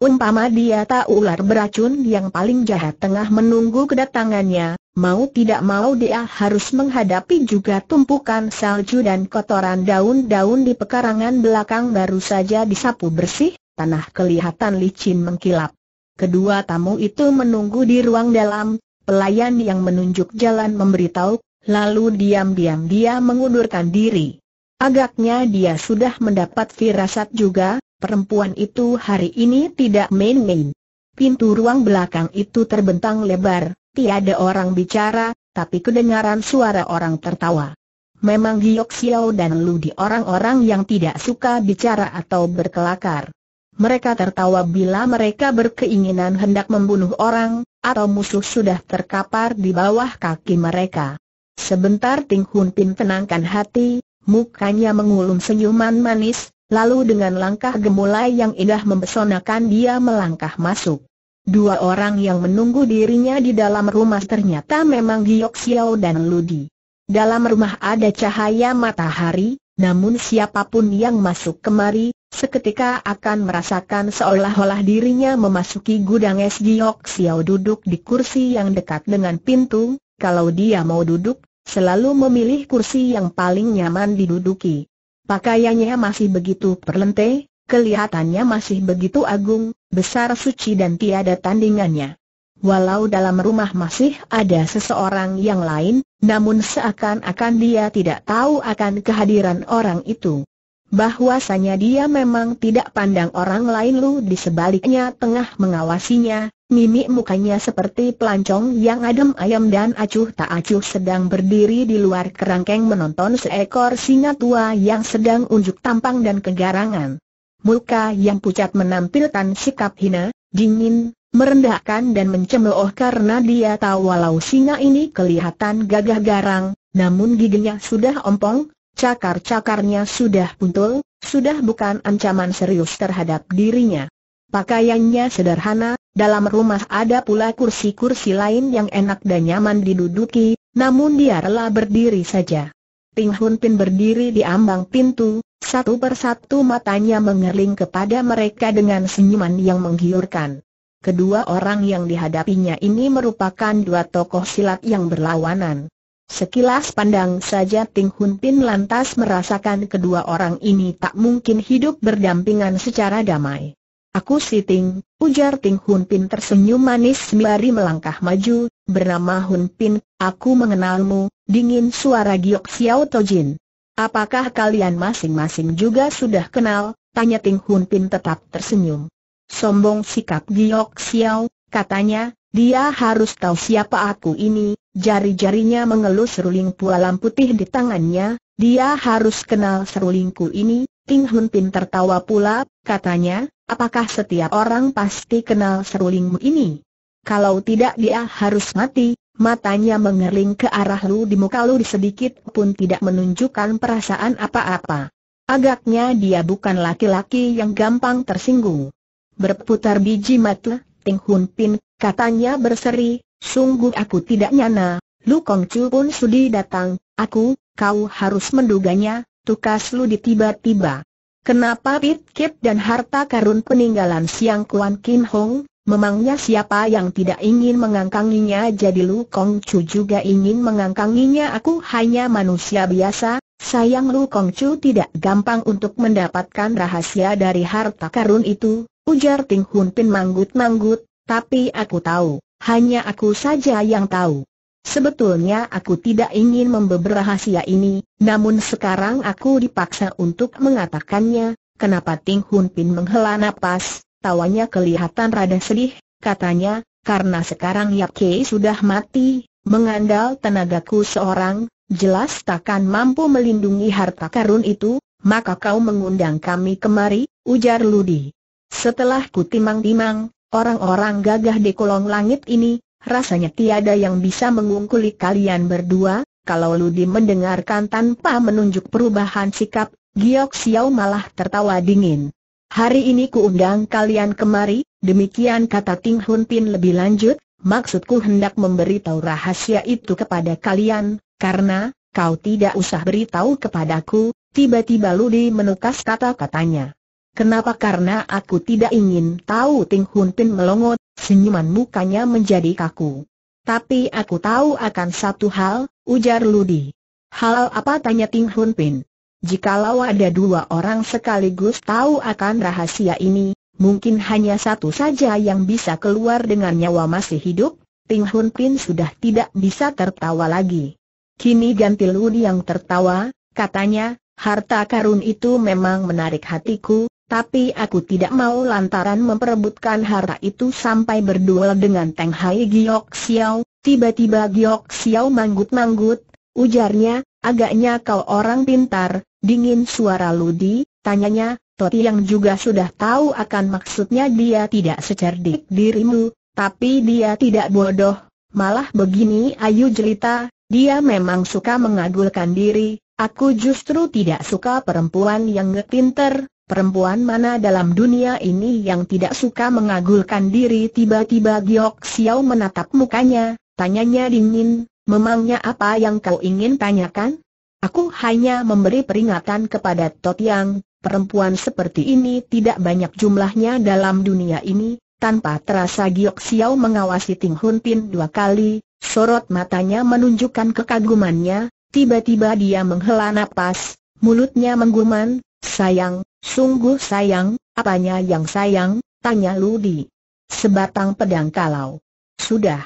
Umpama dia tak ular beracun yang paling jahat tengah menunggu kedatangannya, mau tidak mau dia harus menghadapi juga tumpukan salju dan kotoran daun-daun di pekarangan belakang baru saja disapu bersih, tanah kelihatan licin mengkilap. Kedua tamu itu menunggu di ruang dalam, pelayan yang menunjuk jalan memberitahu, lalu diam-diam dia mengundurkan diri. Agaknya dia sudah mendapat firasat juga, perempuan itu hari ini tidak main-main. Pintu ruang belakang itu terbentang lebar, tiada orang bicara, tapi kedengaran suara orang tertawa. Memang Giok Xiao dan di orang-orang yang tidak suka bicara atau berkelakar. Mereka tertawa bila mereka berkeinginan hendak membunuh orang, atau musuh sudah terkapar di bawah kaki mereka. Sebentar Ting Hun Pin tenangkan hati, mukanya mengulum senyuman manis, lalu dengan langkah gemulai yang indah mempesonakan dia melangkah masuk. Dua orang yang menunggu dirinya di dalam rumah ternyata memang Giok Xiao dan Ludi. Dalam rumah ada cahaya matahari, namun siapapun yang masuk kemari, seketika akan merasakan seolah-olah dirinya memasuki gudang es Giok Xiao duduk di kursi yang dekat dengan pintu, kalau dia mau duduk, selalu memilih kursi yang paling nyaman diduduki. Pakaiannya masih begitu perlente, kelihatannya masih begitu agung, besar suci dan tiada tandingannya. Walau dalam rumah masih ada seseorang yang lain, namun seakan-akan dia tidak tahu akan kehadiran orang itu. Bahwasanya dia memang tidak pandang orang lain lu di sebaliknya tengah mengawasinya, Mimik mukanya seperti pelancong yang adem ayam dan acuh tak acuh sedang berdiri di luar kerangkeng menonton seekor singa tua yang sedang unjuk tampang dan kegarangan. Muka yang pucat menampilkan sikap hina, dingin, merendahkan dan mencemooh karena dia tahu walau singa ini kelihatan gagah garang, namun giginya sudah ompong, cakar-cakarnya sudah puntul, sudah bukan ancaman serius terhadap dirinya. Pakaiannya sederhana, dalam rumah ada pula kursi-kursi lain yang enak dan nyaman diduduki, namun dia rela berdiri saja. Ting Hun Pin berdiri di ambang pintu, satu persatu matanya mengerling kepada mereka dengan senyuman yang menggiurkan. Kedua orang yang dihadapinya ini merupakan dua tokoh silat yang berlawanan. Sekilas pandang saja Ting Hun Pin lantas merasakan kedua orang ini tak mungkin hidup berdampingan secara damai. Aku si Ting, ujar Ting Hun Pin tersenyum manis sembari melangkah maju, bernama Hun Pin, aku mengenalmu, dingin suara Giok Xiao Tojin. Apakah kalian masing-masing juga sudah kenal? Tanya Ting Hun Pin tetap tersenyum. Sombong sikap Giok Xiao, katanya, dia harus tahu siapa aku ini, jari-jarinya mengelus seruling pualam putih di tangannya, dia harus kenal serulingku ini, Ting Hun Pin tertawa pula, katanya, apakah setiap orang pasti kenal serulingmu ini? Kalau tidak dia harus mati, matanya mengerling ke arah Lu di muka Lu sedikit pun tidak menunjukkan perasaan apa-apa. Agaknya dia bukan laki-laki yang gampang tersinggung. Berputar biji mata, Ting Hun Pin, katanya berseri, sungguh aku tidak nyana, Lu Kong Kongcu pun sudi datang, aku, kau harus menduganya, tukas Ludi tiba-tiba. Kenapa Pit Kit dan harta karun peninggalan Siang Kuan Kim Hong? Memangnya siapa yang tidak ingin mengangkanginya jadi Lu Kong Chu juga ingin mengangkanginya aku hanya manusia biasa, sayang Lu Kong Chu tidak gampang untuk mendapatkan rahasia dari harta karun itu, ujar Ting Hun Pin manggut-manggut, tapi aku tahu, hanya aku saja yang tahu. Sebetulnya aku tidak ingin membeber rahasia ini, namun sekarang aku dipaksa untuk mengatakannya, kenapa Ting Hun Pin menghela nafas? tawanya kelihatan rada sedih, katanya, karena sekarang Yap Kei sudah mati, mengandal tenagaku seorang, jelas takkan mampu melindungi harta karun itu, maka kau mengundang kami kemari, ujar Ludi. Setelah kutimang-timang, orang-orang gagah di kolong langit ini, rasanya tiada yang bisa mengungkuli kalian berdua, kalau Ludi mendengarkan tanpa menunjuk perubahan sikap, Giok Xiao malah tertawa dingin. Hari ini ku undang kalian kemari, demikian kata Ting Hun Pin lebih lanjut, maksudku hendak memberitahu rahasia itu kepada kalian, karena, kau tidak usah beritahu kepadaku, tiba-tiba Ludi menukas kata-katanya. Kenapa? Karena aku tidak ingin tahu Ting Hun Pin melongot, senyuman mukanya menjadi kaku. Tapi aku tahu akan satu hal, ujar Ludi. Hal apa tanya Ting Hun Pin? Jikalau ada dua orang sekaligus tahu akan rahasia ini, mungkin hanya satu saja yang bisa keluar dengan nyawa masih hidup, Ting Hun Pin sudah tidak bisa tertawa lagi. Kini ganti Ludi yang tertawa, katanya, harta karun itu memang menarik hatiku, tapi aku tidak mau lantaran memperebutkan harta itu sampai berduel dengan Teng Hai Giok Xiao. Tiba-tiba Giok Xiao manggut-manggut, ujarnya, agaknya kau orang pintar, dingin suara Ludi, tanyanya, Toti yang juga sudah tahu akan maksudnya dia tidak secerdik dirimu, tapi dia tidak bodoh, malah begini ayu jelita, dia memang suka mengagulkan diri, Aku justru tidak suka perempuan yang ngepinter, Perempuan mana dalam dunia ini yang tidak suka mengagulkan diri tiba-tiba Giok Xiao menatap mukanya, tanyanya dingin, memangnya apa yang kau ingin tanyakan? Aku hanya memberi peringatan kepada Yang. perempuan seperti ini tidak banyak jumlahnya dalam dunia ini, tanpa terasa Giok Xiao mengawasi Ting Hun Pin dua kali, sorot matanya menunjukkan kekagumannya, tiba-tiba dia menghela napas, mulutnya mengguman, sayang, Sungguh sayang, apanya yang sayang, tanya Ludi. Sebatang pedang kalau. Sudah.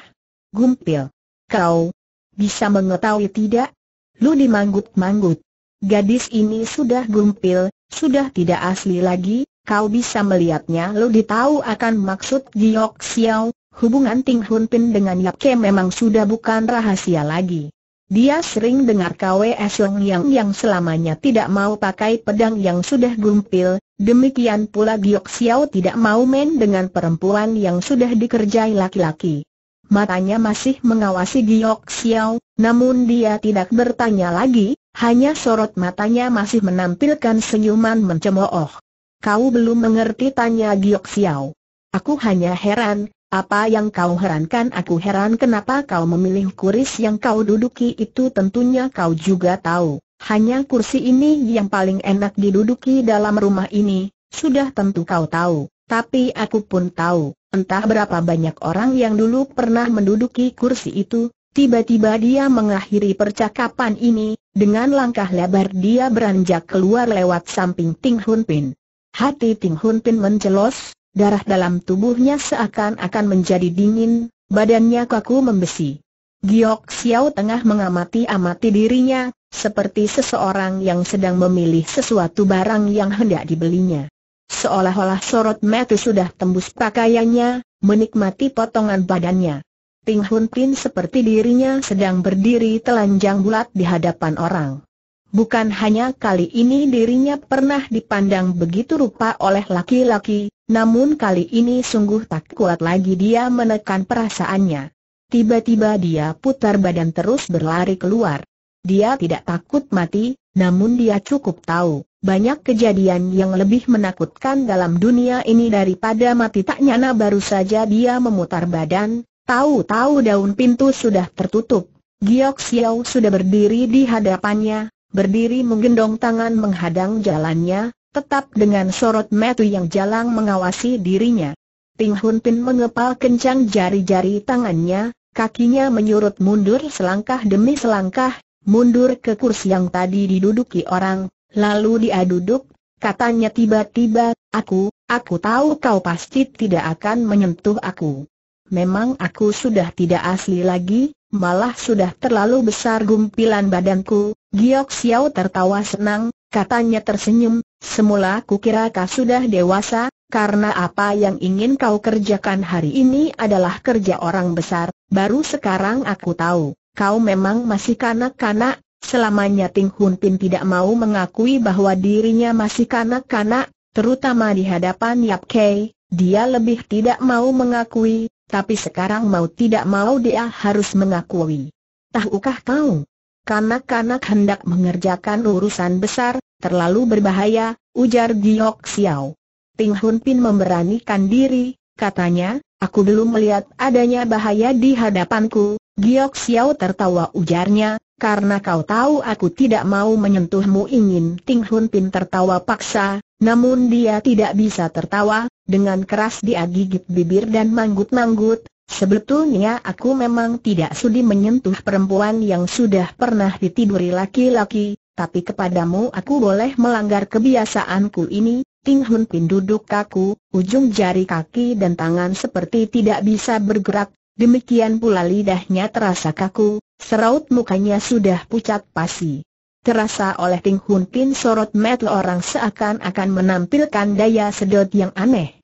Gumpil. Kau. Bisa mengetahui tidak? Ludi manggut-manggut. Gadis ini sudah gumpil, sudah tidak asli lagi, kau bisa melihatnya Ludi tahu akan maksud Giyok Xiao, hubungan Ting Hun Pin dengan Yap Ke memang sudah bukan rahasia lagi. Dia sering dengar KWS Long Yang yang selamanya tidak mau pakai pedang yang sudah gumpil, demikian pula Giok Xiao tidak mau main dengan perempuan yang sudah dikerjai laki-laki. Matanya masih mengawasi Giok Xiao, namun dia tidak bertanya lagi, hanya sorot matanya masih menampilkan senyuman mencemooh. Kau belum mengerti tanya Giok Xiao. Aku hanya heran, apa yang kau herankan? Aku heran kenapa kau memilih kuris yang kau duduki itu tentunya kau juga tahu. Hanya kursi ini yang paling enak diduduki dalam rumah ini, sudah tentu kau tahu. Tapi aku pun tahu, entah berapa banyak orang yang dulu pernah menduduki kursi itu, tiba-tiba dia mengakhiri percakapan ini, dengan langkah lebar dia beranjak keluar lewat samping Ting Hun Pin. Hati Ting Hun Pin mencelos, Darah dalam tubuhnya seakan-akan menjadi dingin, badannya kaku membesi. Giok Xiao tengah mengamati-amati dirinya, seperti seseorang yang sedang memilih sesuatu barang yang hendak dibelinya. Seolah-olah sorot mata sudah tembus pakaiannya, menikmati potongan badannya. Ting Hun Pin seperti dirinya sedang berdiri telanjang bulat di hadapan orang. Bukan hanya kali ini dirinya pernah dipandang begitu rupa oleh laki-laki, namun kali ini sungguh tak kuat lagi dia menekan perasaannya. Tiba-tiba dia putar badan terus berlari keluar. Dia tidak takut mati, namun dia cukup tahu, banyak kejadian yang lebih menakutkan dalam dunia ini daripada mati tak nyana baru saja dia memutar badan, tahu-tahu daun pintu sudah tertutup. Giok Xiao sudah berdiri di hadapannya, berdiri menggendong tangan menghadang jalannya, tetap dengan sorot metu yang jalang mengawasi dirinya. Ting Hun Pin mengepal kencang jari-jari tangannya, kakinya menyurut mundur selangkah demi selangkah, mundur ke kursi yang tadi diduduki orang, lalu dia duduk, katanya tiba-tiba, aku, aku tahu kau pasti tidak akan menyentuh aku. Memang aku sudah tidak asli lagi, malah sudah terlalu besar gumpilan badanku, Giok Xiao tertawa senang, Katanya tersenyum, semula kukira kau sudah dewasa, karena apa yang ingin kau kerjakan hari ini adalah kerja orang besar, baru sekarang aku tahu, kau memang masih kanak-kanak, selamanya Ting Hun Pin tidak mau mengakui bahwa dirinya masih kanak-kanak, terutama di hadapan Yap Kei, dia lebih tidak mau mengakui, tapi sekarang mau tidak mau dia harus mengakui. Tahukah kau, Kanak-kanak hendak mengerjakan urusan besar, terlalu berbahaya, ujar Giok Xiao. Ting Hun Pin memberanikan diri, katanya, aku belum melihat adanya bahaya di hadapanku, Giok Xiao tertawa ujarnya, karena kau tahu aku tidak mau menyentuhmu ingin Ting Hun Pin tertawa paksa, namun dia tidak bisa tertawa, dengan keras dia gigit bibir dan manggut-manggut, Sebetulnya aku memang tidak sudi menyentuh perempuan yang sudah pernah ditiduri laki-laki, tapi kepadamu aku boleh melanggar kebiasaanku ini, Ting Hun Pin duduk kaku, ujung jari kaki dan tangan seperti tidak bisa bergerak, demikian pula lidahnya terasa kaku, seraut mukanya sudah pucat pasi. Terasa oleh Ting Hun Pin sorot mata orang seakan-akan menampilkan daya sedot yang aneh.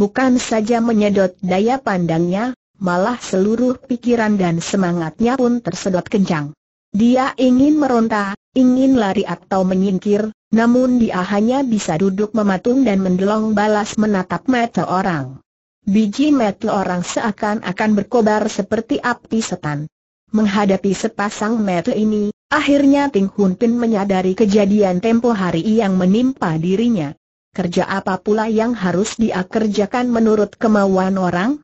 Bukan saja menyedot daya pandangnya, malah seluruh pikiran dan semangatnya pun tersedot kencang. Dia ingin meronta, ingin lari atau menyingkir, namun dia hanya bisa duduk mematung dan mendelong balas menatap mata orang. Biji mata orang seakan-akan berkobar seperti api setan. Menghadapi sepasang mata ini, akhirnya Ting Hun Pin menyadari kejadian tempo hari yang menimpa dirinya. Kerja apa pula yang harus dia kerjakan menurut kemauan orang?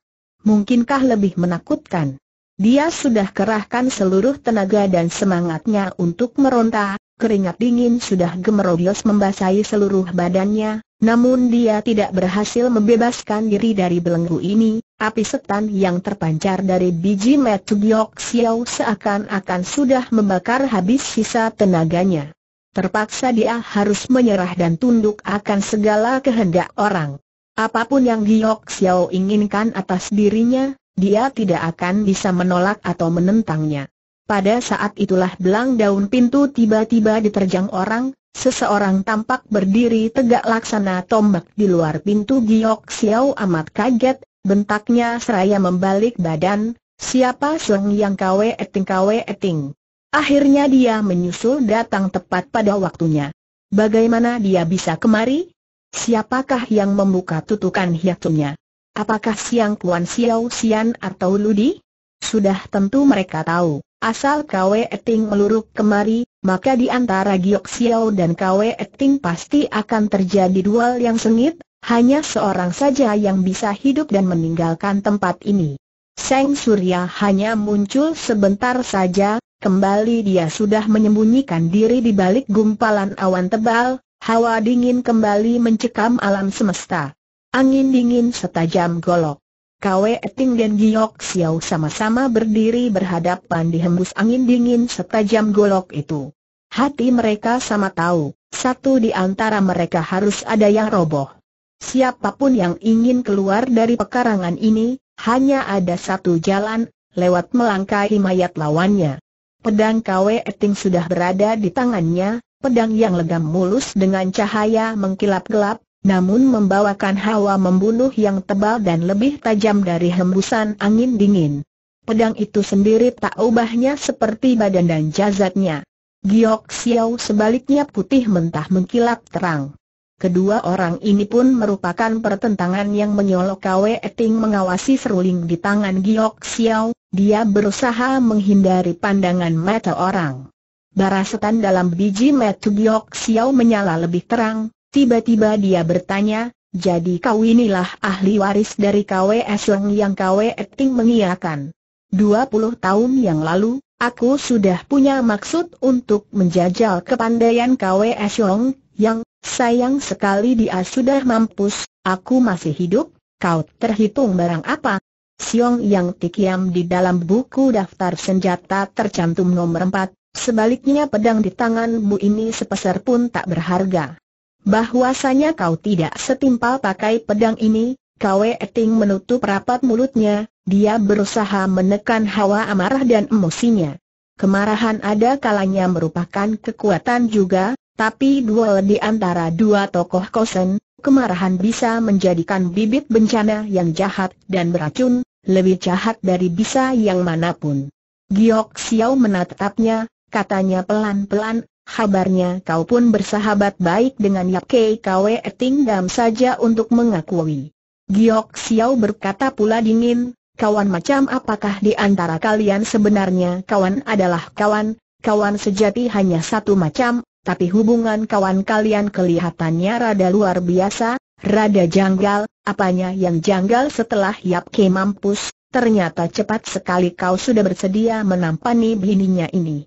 mungkinkah lebih menakutkan? Dia sudah kerahkan seluruh tenaga dan semangatnya untuk meronta, keringat dingin sudah gemerobios membasahi seluruh badannya, namun dia tidak berhasil membebaskan diri dari belenggu ini, api setan yang terpancar dari biji giok siau seakan-akan sudah membakar habis sisa tenaganya. Terpaksa dia harus menyerah dan tunduk akan segala kehendak orang. Apapun yang Giok Xiao inginkan atas dirinya, dia tidak akan bisa menolak atau menentangnya. Pada saat itulah belang daun pintu tiba-tiba diterjang orang, seseorang tampak berdiri tegak laksana tombak di luar pintu Giok Xiao amat kaget, bentaknya seraya membalik badan, siapa Seng yang kawe eting kawe eting. Akhirnya dia menyusul datang tepat pada waktunya. Bagaimana dia bisa kemari? Siapakah yang membuka tutukan hiatunya? Apakah Siang Kuan Xiao Xian atau Ludi? Sudah tentu mereka tahu, asal Kwe Eting meluruk kemari, maka di antara Giok Xiao dan Kwe Eting pasti akan terjadi duel yang sengit, hanya seorang saja yang bisa hidup dan meninggalkan tempat ini. Seng Surya hanya muncul sebentar saja, kembali dia sudah menyembunyikan diri di balik gumpalan awan tebal, Hawa dingin kembali mencekam alam semesta. Angin dingin setajam golok. Kwe Eting dan Giok Xiao sama-sama berdiri berhadapan dihembus angin dingin setajam golok itu. Hati mereka sama tahu, satu di antara mereka harus ada yang roboh. Siapapun yang ingin keluar dari pekarangan ini, hanya ada satu jalan, lewat melangkahi mayat lawannya. Pedang Kwe Eting sudah berada di tangannya, pedang yang legam mulus dengan cahaya mengkilap gelap, namun membawakan hawa membunuh yang tebal dan lebih tajam dari hembusan angin dingin. Pedang itu sendiri tak ubahnya seperti badan dan jazatnya. Giok Xiao sebaliknya putih mentah mengkilap terang. Kedua orang ini pun merupakan pertentangan yang menyolok Kwe Eting mengawasi seruling di tangan Giok Xiao, dia berusaha menghindari pandangan mata orang. Bara setan dalam biji metu giok Xiao menyala lebih terang, tiba-tiba dia bertanya, jadi kau inilah ahli waris dari kau Esong yang kau Eting mengiakan. Dua puluh tahun yang lalu, aku sudah punya maksud untuk menjajal kepandaian KWE Esong, yang, sayang sekali dia sudah mampus, aku masih hidup, kau terhitung barang apa? Siong yang tikiam di dalam buku daftar senjata tercantum nomor empat. Sebaliknya pedang di tanganmu ini sepeser pun tak berharga. Bahwasanya kau tidak setimpal pakai pedang ini, Kau Eting menutup rapat mulutnya, dia berusaha menekan hawa amarah dan emosinya. Kemarahan ada kalanya merupakan kekuatan juga, tapi duel di antara dua tokoh kosen, kemarahan bisa menjadikan bibit bencana yang jahat dan beracun, lebih jahat dari bisa yang manapun. Giok Xiao menatapnya, katanya pelan-pelan, Habarnya kau pun bersahabat baik dengan Yap Kei Kwe Tinggam saja untuk mengakui. Giok Xiao berkata pula dingin, kawan macam apakah di antara kalian sebenarnya kawan adalah kawan, kawan sejati hanya satu macam, tapi hubungan kawan kalian kelihatannya rada luar biasa, rada janggal, apanya yang janggal setelah Yap Kei mampus, ternyata cepat sekali kau sudah bersedia menampani bininya ini.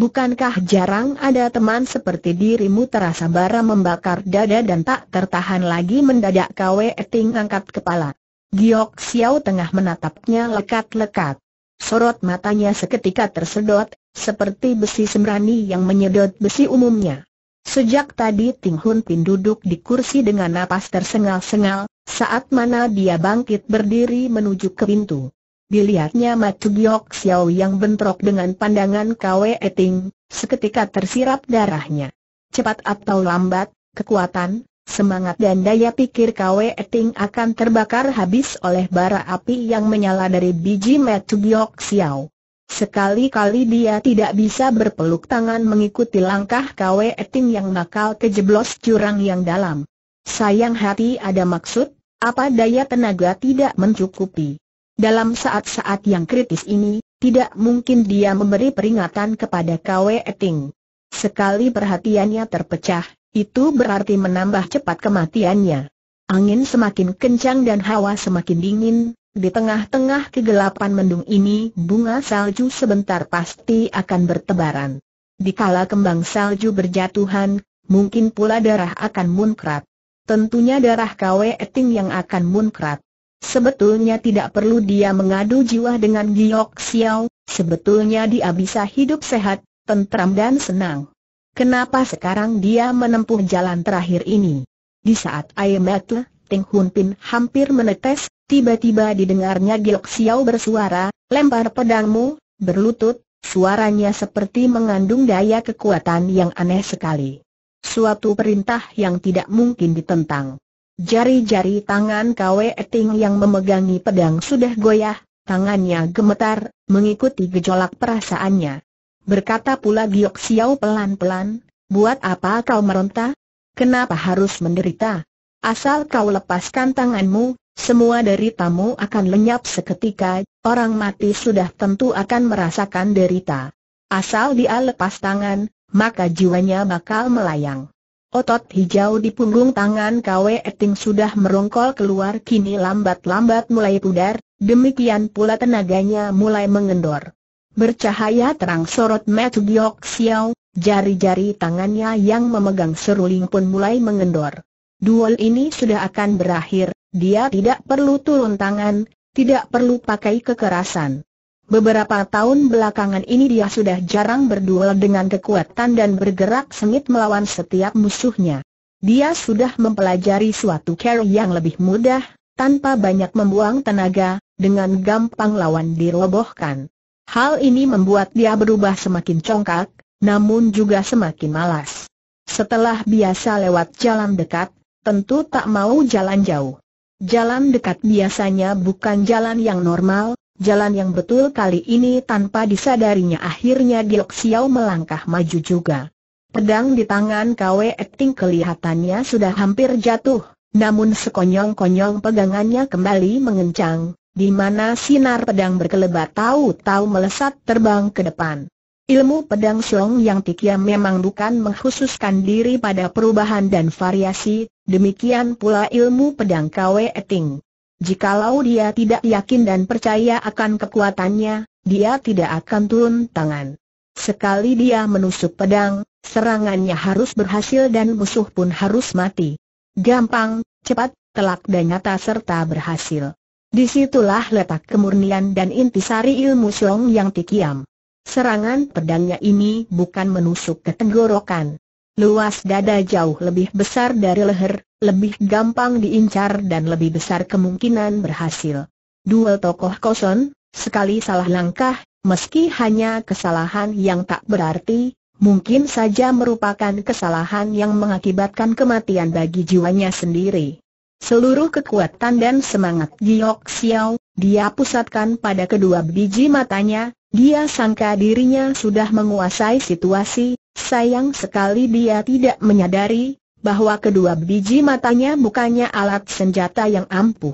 Bukankah jarang ada teman seperti dirimu terasa bara membakar dada dan tak tertahan lagi mendadak Kwe Eting angkat kepala. Giok Xiao tengah menatapnya lekat-lekat. Sorot matanya seketika tersedot, seperti besi sembrani yang menyedot besi umumnya. Sejak tadi Ting Hun Pin duduk di kursi dengan napas tersengal-sengal, saat mana dia bangkit berdiri menuju ke pintu. Dilihatnya Matu Giok Xiao yang bentrok dengan pandangan Kwe Eting, seketika tersirap darahnya. Cepat atau lambat, kekuatan, semangat dan daya pikir Kwe Eting akan terbakar habis oleh bara api yang menyala dari biji Matu Giok Xiao. Sekali-kali dia tidak bisa berpeluk tangan mengikuti langkah Kwe Eting yang nakal kejeblos curang yang dalam. Sayang hati ada maksud, apa daya tenaga tidak mencukupi. Dalam saat-saat yang kritis ini, tidak mungkin dia memberi peringatan kepada Kwe Eting. Sekali perhatiannya terpecah, itu berarti menambah cepat kematiannya. Angin semakin kencang dan hawa semakin dingin, di tengah-tengah kegelapan mendung ini bunga salju sebentar pasti akan bertebaran. Di kala kembang salju berjatuhan, mungkin pula darah akan muncrat. Tentunya darah Kwe Eting yang akan muncrat. Sebetulnya tidak perlu dia mengadu jiwa dengan Giok Xiao, sebetulnya dia bisa hidup sehat, tentram dan senang. Kenapa sekarang dia menempuh jalan terakhir ini? Di saat Aimetle, Teng Hun Pin hampir menetes, tiba-tiba didengarnya Giok Xiao bersuara, lempar pedangmu, berlutut, suaranya seperti mengandung daya kekuatan yang aneh sekali. Suatu perintah yang tidak mungkin ditentang. Jari-jari tangan Kwe Eting yang memegangi pedang sudah goyah, tangannya gemetar, mengikuti gejolak perasaannya. Berkata pula Giok Xiao pelan-pelan, buat apa kau meronta? Kenapa harus menderita? Asal kau lepaskan tanganmu, semua dari tamu akan lenyap seketika, orang mati sudah tentu akan merasakan derita. Asal dia lepas tangan, maka jiwanya bakal melayang. Otot hijau di punggung tangan Kwe Eting sudah merongkol keluar kini lambat-lambat mulai pudar, demikian pula tenaganya mulai mengendor. Bercahaya terang sorot Matthew Giok Xiao, jari-jari tangannya yang memegang seruling pun mulai mengendor. Duel ini sudah akan berakhir, dia tidak perlu turun tangan, tidak perlu pakai kekerasan. Beberapa tahun belakangan ini dia sudah jarang berduel dengan kekuatan dan bergerak sengit melawan setiap musuhnya. Dia sudah mempelajari suatu cara yang lebih mudah, tanpa banyak membuang tenaga, dengan gampang lawan dirobohkan. Hal ini membuat dia berubah semakin congkak, namun juga semakin malas. Setelah biasa lewat jalan dekat, tentu tak mau jalan jauh. Jalan dekat biasanya bukan jalan yang normal, Jalan yang betul kali ini tanpa disadarinya akhirnya Giok Xiao melangkah maju juga. Pedang di tangan Kwe Etting kelihatannya sudah hampir jatuh, namun sekonyong-konyong pegangannya kembali mengencang, di mana sinar pedang berkelebat tahu-tahu melesat terbang ke depan. Ilmu pedang Xiong yang Tikia memang bukan mengkhususkan diri pada perubahan dan variasi, demikian pula ilmu pedang Kwe Eting. Jikalau dia tidak yakin dan percaya akan kekuatannya, dia tidak akan turun tangan. Sekali dia menusuk pedang, serangannya harus berhasil dan musuh pun harus mati. Gampang, cepat, telak dan nyata serta berhasil. Disitulah letak kemurnian dan intisari ilmu Siong yang tikiam. Serangan pedangnya ini bukan menusuk ke tenggorokan, Luas dada jauh lebih besar dari leher, lebih gampang diincar dan lebih besar kemungkinan berhasil. Dua tokoh kosong, sekali salah langkah, meski hanya kesalahan yang tak berarti, mungkin saja merupakan kesalahan yang mengakibatkan kematian bagi jiwanya sendiri. Seluruh kekuatan dan semangat Giok Xiao, dia pusatkan pada kedua biji matanya, dia sangka dirinya sudah menguasai situasi, Sayang sekali dia tidak menyadari bahwa kedua biji matanya bukannya alat senjata yang ampuh.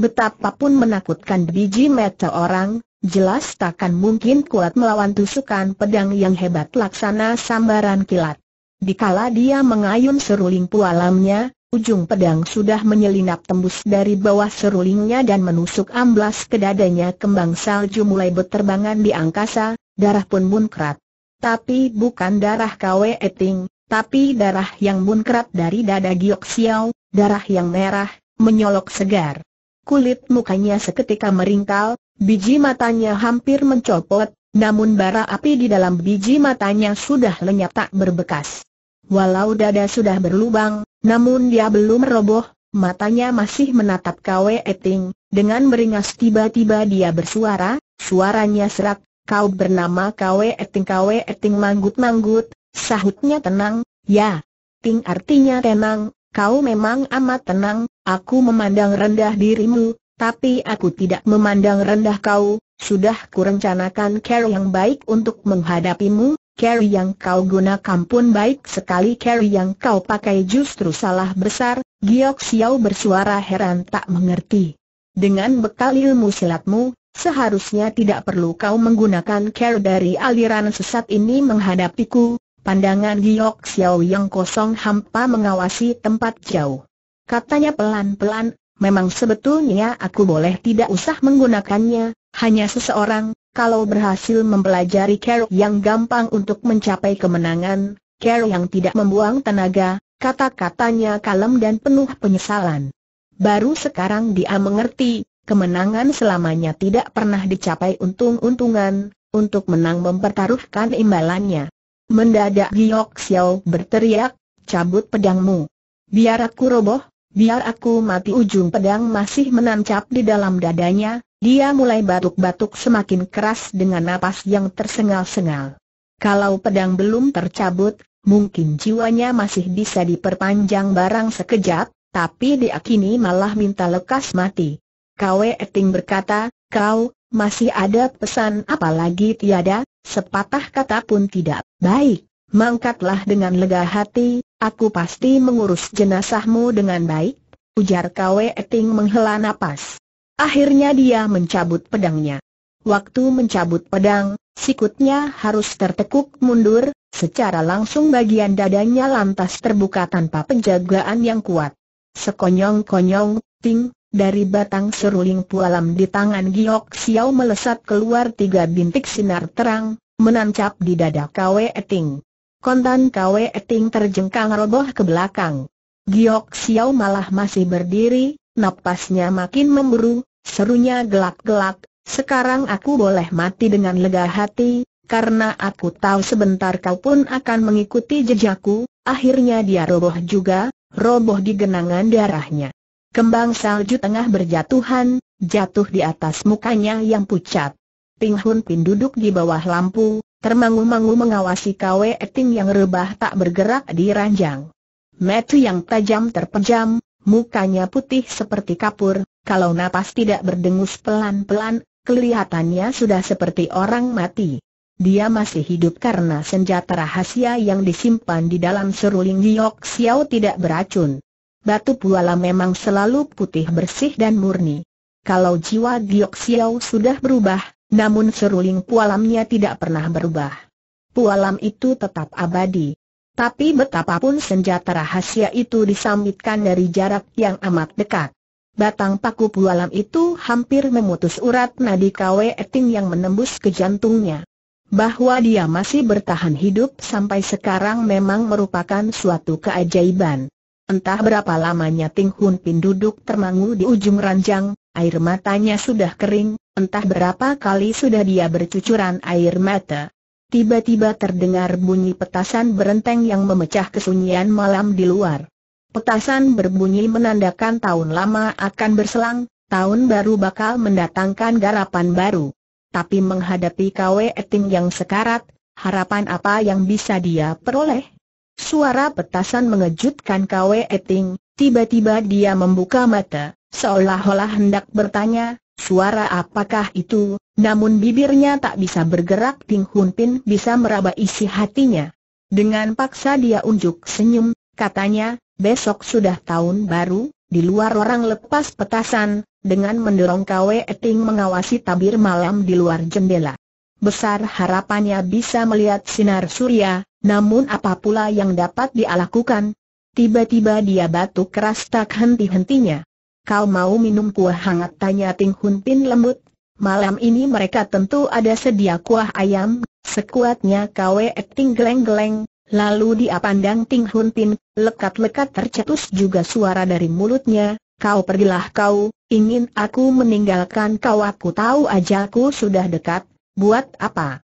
Betapapun menakutkan biji mata orang, jelas takkan mungkin kuat melawan tusukan pedang yang hebat laksana sambaran kilat. Dikala dia mengayun seruling pualamnya, ujung pedang sudah menyelinap tembus dari bawah serulingnya dan menusuk amblas ke dadanya kembang salju mulai berterbangan di angkasa, darah pun munkrat. Tapi bukan darah Kwe Eting, tapi darah yang munkrat dari dada Giok Xiao, darah yang merah, menyolok segar. Kulit mukanya seketika meringkal, biji matanya hampir mencopot, namun bara api di dalam biji matanya sudah lenyap tak berbekas. Walau dada sudah berlubang, namun dia belum roboh, matanya masih menatap Kwe Eting, dengan beringas tiba-tiba dia bersuara, suaranya serak, kau bernama Kwe Eting Kwe Eting manggut-manggut, sahutnya tenang, ya. Ting artinya tenang, kau memang amat tenang, aku memandang rendah dirimu, tapi aku tidak memandang rendah kau, sudah kurencanakan care yang baik untuk menghadapimu, Carry yang kau gunakan pun baik sekali carry yang kau pakai justru salah besar, Giok Xiao bersuara heran tak mengerti. Dengan bekal ilmu silatmu, Seharusnya tidak perlu kau menggunakan care dari aliran sesat ini menghadapiku, pandangan Giok Xiao yang kosong hampa mengawasi tempat jauh. Katanya pelan-pelan, memang sebetulnya aku boleh tidak usah menggunakannya, hanya seseorang, kalau berhasil mempelajari care yang gampang untuk mencapai kemenangan, care yang tidak membuang tenaga, kata-katanya kalem dan penuh penyesalan. Baru sekarang dia mengerti, kemenangan selamanya tidak pernah dicapai untung-untungan, untuk menang mempertaruhkan imbalannya. Mendadak Giok Xiao berteriak, cabut pedangmu. Biar aku roboh, biar aku mati ujung pedang masih menancap di dalam dadanya, dia mulai batuk-batuk semakin keras dengan napas yang tersengal-sengal. Kalau pedang belum tercabut, Mungkin jiwanya masih bisa diperpanjang barang sekejap, tapi dia kini malah minta lekas mati. Kwe Eting berkata, kau, masih ada pesan apalagi tiada, sepatah kata pun tidak. Baik, mangkatlah dengan lega hati, aku pasti mengurus jenazahmu dengan baik, ujar Kwe Eting menghela nafas. Akhirnya dia mencabut pedangnya. Waktu mencabut pedang, sikutnya harus tertekuk mundur, secara langsung bagian dadanya lantas terbuka tanpa penjagaan yang kuat. Sekonyong-konyong, ting, dari batang seruling pualam di tangan Giok Xiao melesat keluar tiga bintik sinar terang, menancap di dada Kwe Eting. Kontan Kwe Eting terjengkang roboh ke belakang. Giok Xiao malah masih berdiri, napasnya makin memburu, serunya gelak-gelak, sekarang aku boleh mati dengan lega hati, karena aku tahu sebentar kau pun akan mengikuti jejakku, akhirnya dia roboh juga, roboh di genangan darahnya. Kembang salju tengah berjatuhan, jatuh di atas mukanya yang pucat. Ping Hun Pin duduk di bawah lampu, termangu-mangu mengawasi Kwe Eting yang rebah tak bergerak di ranjang. Metu yang tajam terpejam, mukanya putih seperti kapur, kalau napas tidak berdengus pelan-pelan, kelihatannya sudah seperti orang mati. Dia masih hidup karena senjata rahasia yang disimpan di dalam seruling Giok Xiao tidak beracun batu puala memang selalu putih bersih dan murni. Kalau jiwa Giok Xiao sudah berubah, namun seruling pualamnya tidak pernah berubah. Pualam itu tetap abadi. Tapi betapapun senjata rahasia itu disambitkan dari jarak yang amat dekat. Batang paku pualam itu hampir memutus urat nadi Kwe Eting yang menembus ke jantungnya. Bahwa dia masih bertahan hidup sampai sekarang memang merupakan suatu keajaiban. Entah berapa lamanya Ting Hun Pin duduk termangu di ujung ranjang, air matanya sudah kering, entah berapa kali sudah dia bercucuran air mata. Tiba-tiba terdengar bunyi petasan berenteng yang memecah kesunyian malam di luar. Petasan berbunyi menandakan tahun lama akan berselang, tahun baru bakal mendatangkan garapan baru. Tapi menghadapi KW Eting yang sekarat, harapan apa yang bisa dia peroleh? Suara petasan mengejutkan Kwe Eting, tiba-tiba dia membuka mata, seolah-olah hendak bertanya, suara apakah itu, namun bibirnya tak bisa bergerak Ting Hun Pin bisa meraba isi hatinya. Dengan paksa dia unjuk senyum, katanya, besok sudah tahun baru, di luar orang lepas petasan, dengan mendorong Kwe Eting mengawasi tabir malam di luar jendela. Besar harapannya bisa melihat sinar surya, namun apa pula yang dapat dia lakukan? Tiba-tiba dia batuk keras tak henti-hentinya. Kau mau minum kuah hangat tanya Ting Hun Pin lembut. Malam ini mereka tentu ada sedia kuah ayam, sekuatnya kau acting geleng-geleng. Lalu dia pandang Ting Hun Pin, lekat-lekat tercetus juga suara dari mulutnya, kau pergilah kau, ingin aku meninggalkan kau aku tahu ajalku sudah dekat, buat apa?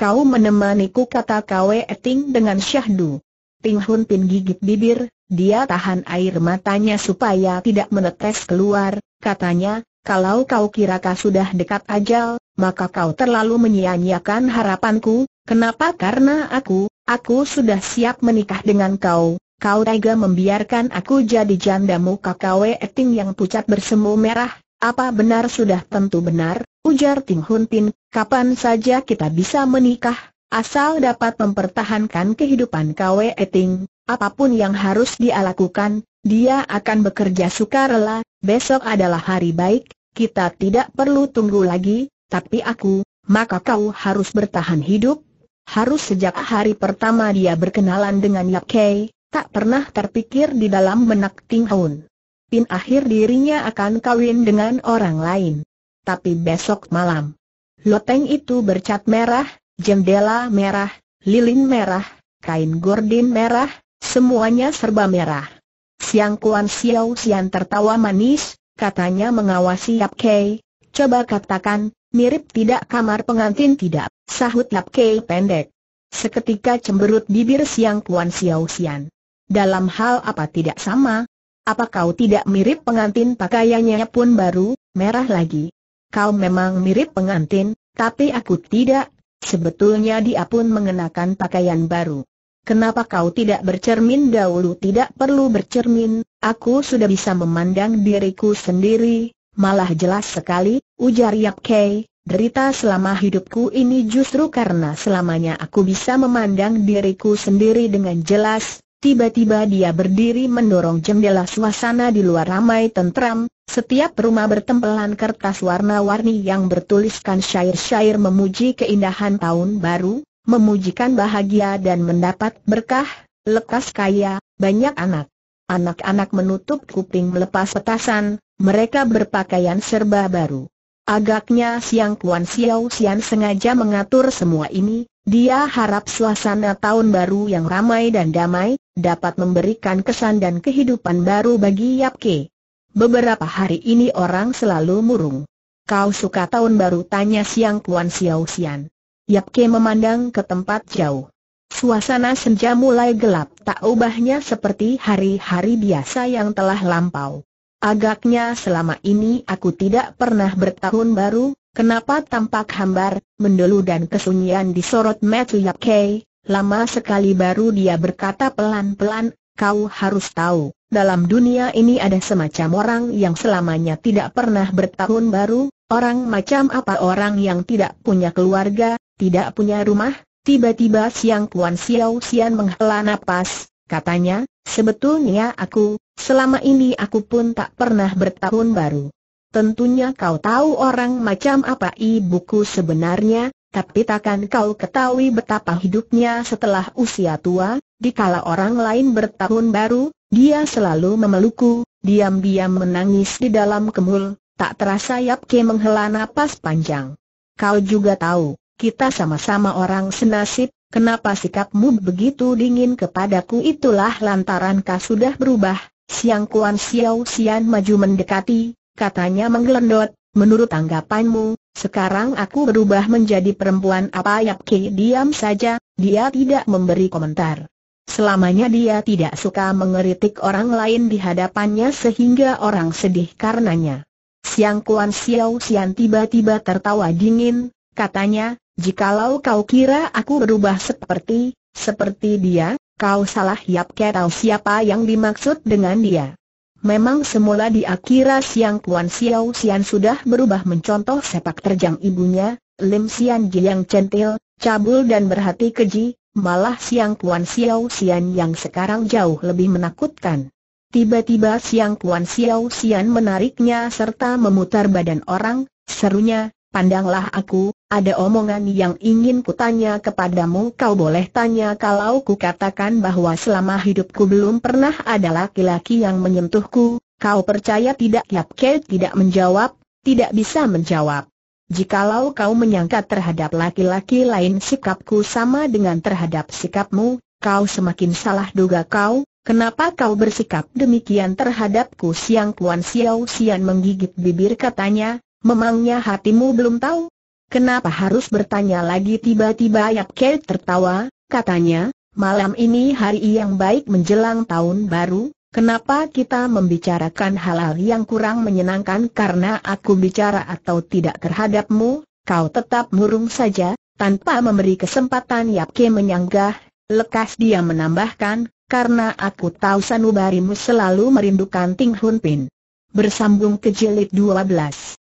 kau menemaniku kata Kwe Eting dengan syahdu. Ping Hun Pin gigit bibir, dia tahan air matanya supaya tidak menetes keluar, katanya, kalau kau kira kau sudah dekat ajal, maka kau terlalu menyia-nyiakan harapanku, kenapa karena aku, aku sudah siap menikah dengan kau, kau tega membiarkan aku jadi janda muka Kwe Eting yang pucat bersemu merah, apa benar sudah tentu benar, ujar Ting Hun Pin, Kapan saja kita bisa menikah, asal dapat mempertahankan kehidupan KW Eting, apapun yang harus dia lakukan, dia akan bekerja sukarela, besok adalah hari baik, kita tidak perlu tunggu lagi, tapi aku, maka kau harus bertahan hidup. Harus sejak hari pertama dia berkenalan dengan Yap Kei, tak pernah terpikir di dalam menak Ting Hun. Pin akhir dirinya akan kawin dengan orang lain. Tapi besok malam, Loteng itu bercat merah, jendela merah, lilin merah, kain gordin merah, semuanya serba merah. Siang Kuan Xiao Xian tertawa manis, katanya mengawasi Yap Kei. Coba katakan, mirip tidak kamar pengantin tidak, sahut Yap Kei pendek. Seketika cemberut bibir Siang Kuan Xiao Xian. Dalam hal apa tidak sama? Apa kau tidak mirip pengantin pakaiannya pun baru, merah lagi? kau memang mirip pengantin, tapi aku tidak. Sebetulnya dia pun mengenakan pakaian baru. Kenapa kau tidak bercermin dahulu? Tidak perlu bercermin, aku sudah bisa memandang diriku sendiri, malah jelas sekali, ujar Yap Kei, derita selama hidupku ini justru karena selamanya aku bisa memandang diriku sendiri dengan jelas, Tiba-tiba dia berdiri mendorong jendela suasana di luar ramai tentram, setiap rumah bertempelan kertas warna-warni yang bertuliskan syair-syair memuji keindahan tahun baru, memujikan bahagia dan mendapat berkah, lekas kaya, banyak anak. Anak-anak menutup kuping melepas petasan, mereka berpakaian serba baru. Agaknya Siang Kuan Xiao Xian sengaja mengatur semua ini, dia harap suasana tahun baru yang ramai dan damai, dapat memberikan kesan dan kehidupan baru bagi Yap Yapke. Beberapa hari ini orang selalu murung. Kau suka tahun baru tanya siang Kuan Xiao Xian. Yapke memandang ke tempat jauh. Suasana senja mulai gelap tak ubahnya seperti hari-hari biasa yang telah lampau. Agaknya selama ini aku tidak pernah bertahun baru, Kenapa tampak hambar, mendelu dan kesunyian disorot Matthew Yap Kei, lama sekali baru dia berkata pelan-pelan, kau harus tahu, dalam dunia ini ada semacam orang yang selamanya tidak pernah bertahun baru, orang macam apa orang yang tidak punya keluarga, tidak punya rumah, tiba-tiba siang Puan Xiao Xian menghela napas, katanya, sebetulnya aku, selama ini aku pun tak pernah bertahun baru. Tentunya kau tahu orang macam apa ibuku sebenarnya, tapi takkan kau ketahui betapa hidupnya setelah usia tua, dikala orang lain bertahun baru, dia selalu memelukku, diam-diam menangis di dalam kemul, tak terasa Yap Ke menghela napas panjang. Kau juga tahu, kita sama-sama orang senasib, kenapa sikapmu begitu dingin kepadaku itulah lantaran kau sudah berubah, Siang Kuan siau sian maju mendekati, katanya menggelendot, menurut anggapanmu, sekarang aku berubah menjadi perempuan apa Yap Ki diam saja, dia tidak memberi komentar. Selamanya dia tidak suka mengeritik orang lain di hadapannya sehingga orang sedih karenanya. Siang Kuan Xiao Xian tiba-tiba tertawa dingin, katanya, jikalau kau kira aku berubah seperti, seperti dia, kau salah Yap Ke tahu siapa yang dimaksud dengan dia. Memang semula di akhirnya Siang Kuan Xiao Xian sudah berubah mencontoh sepak terjang ibunya, Lim Sian Ji yang centil, cabul dan berhati keji, malah Siang Kuan Xiao Xian yang sekarang jauh lebih menakutkan. Tiba-tiba Siang Kuan Xiao Xian menariknya serta memutar badan orang, serunya, pandanglah aku, ada omongan yang ingin kutanya kepadamu kau boleh tanya kalau ku katakan bahwa selama hidupku belum pernah ada laki-laki yang menyentuhku, kau percaya tidak Yap Kate tidak menjawab, tidak bisa menjawab. Jikalau kau menyangka terhadap laki-laki lain sikapku sama dengan terhadap sikapmu, kau semakin salah duga kau, kenapa kau bersikap demikian terhadapku Siang Kuan Xiao Xian menggigit bibir katanya, memangnya hatimu belum tahu? Kenapa harus bertanya lagi tiba-tiba Yap Kei tertawa, katanya, malam ini hari yang baik menjelang tahun baru, kenapa kita membicarakan hal-hal yang kurang menyenangkan karena aku bicara atau tidak terhadapmu, kau tetap murung saja, tanpa memberi kesempatan Yap Kei menyanggah, lekas dia menambahkan, karena aku tahu sanubarimu selalu merindukan Ting Hun Pin. Bersambung ke jilid 12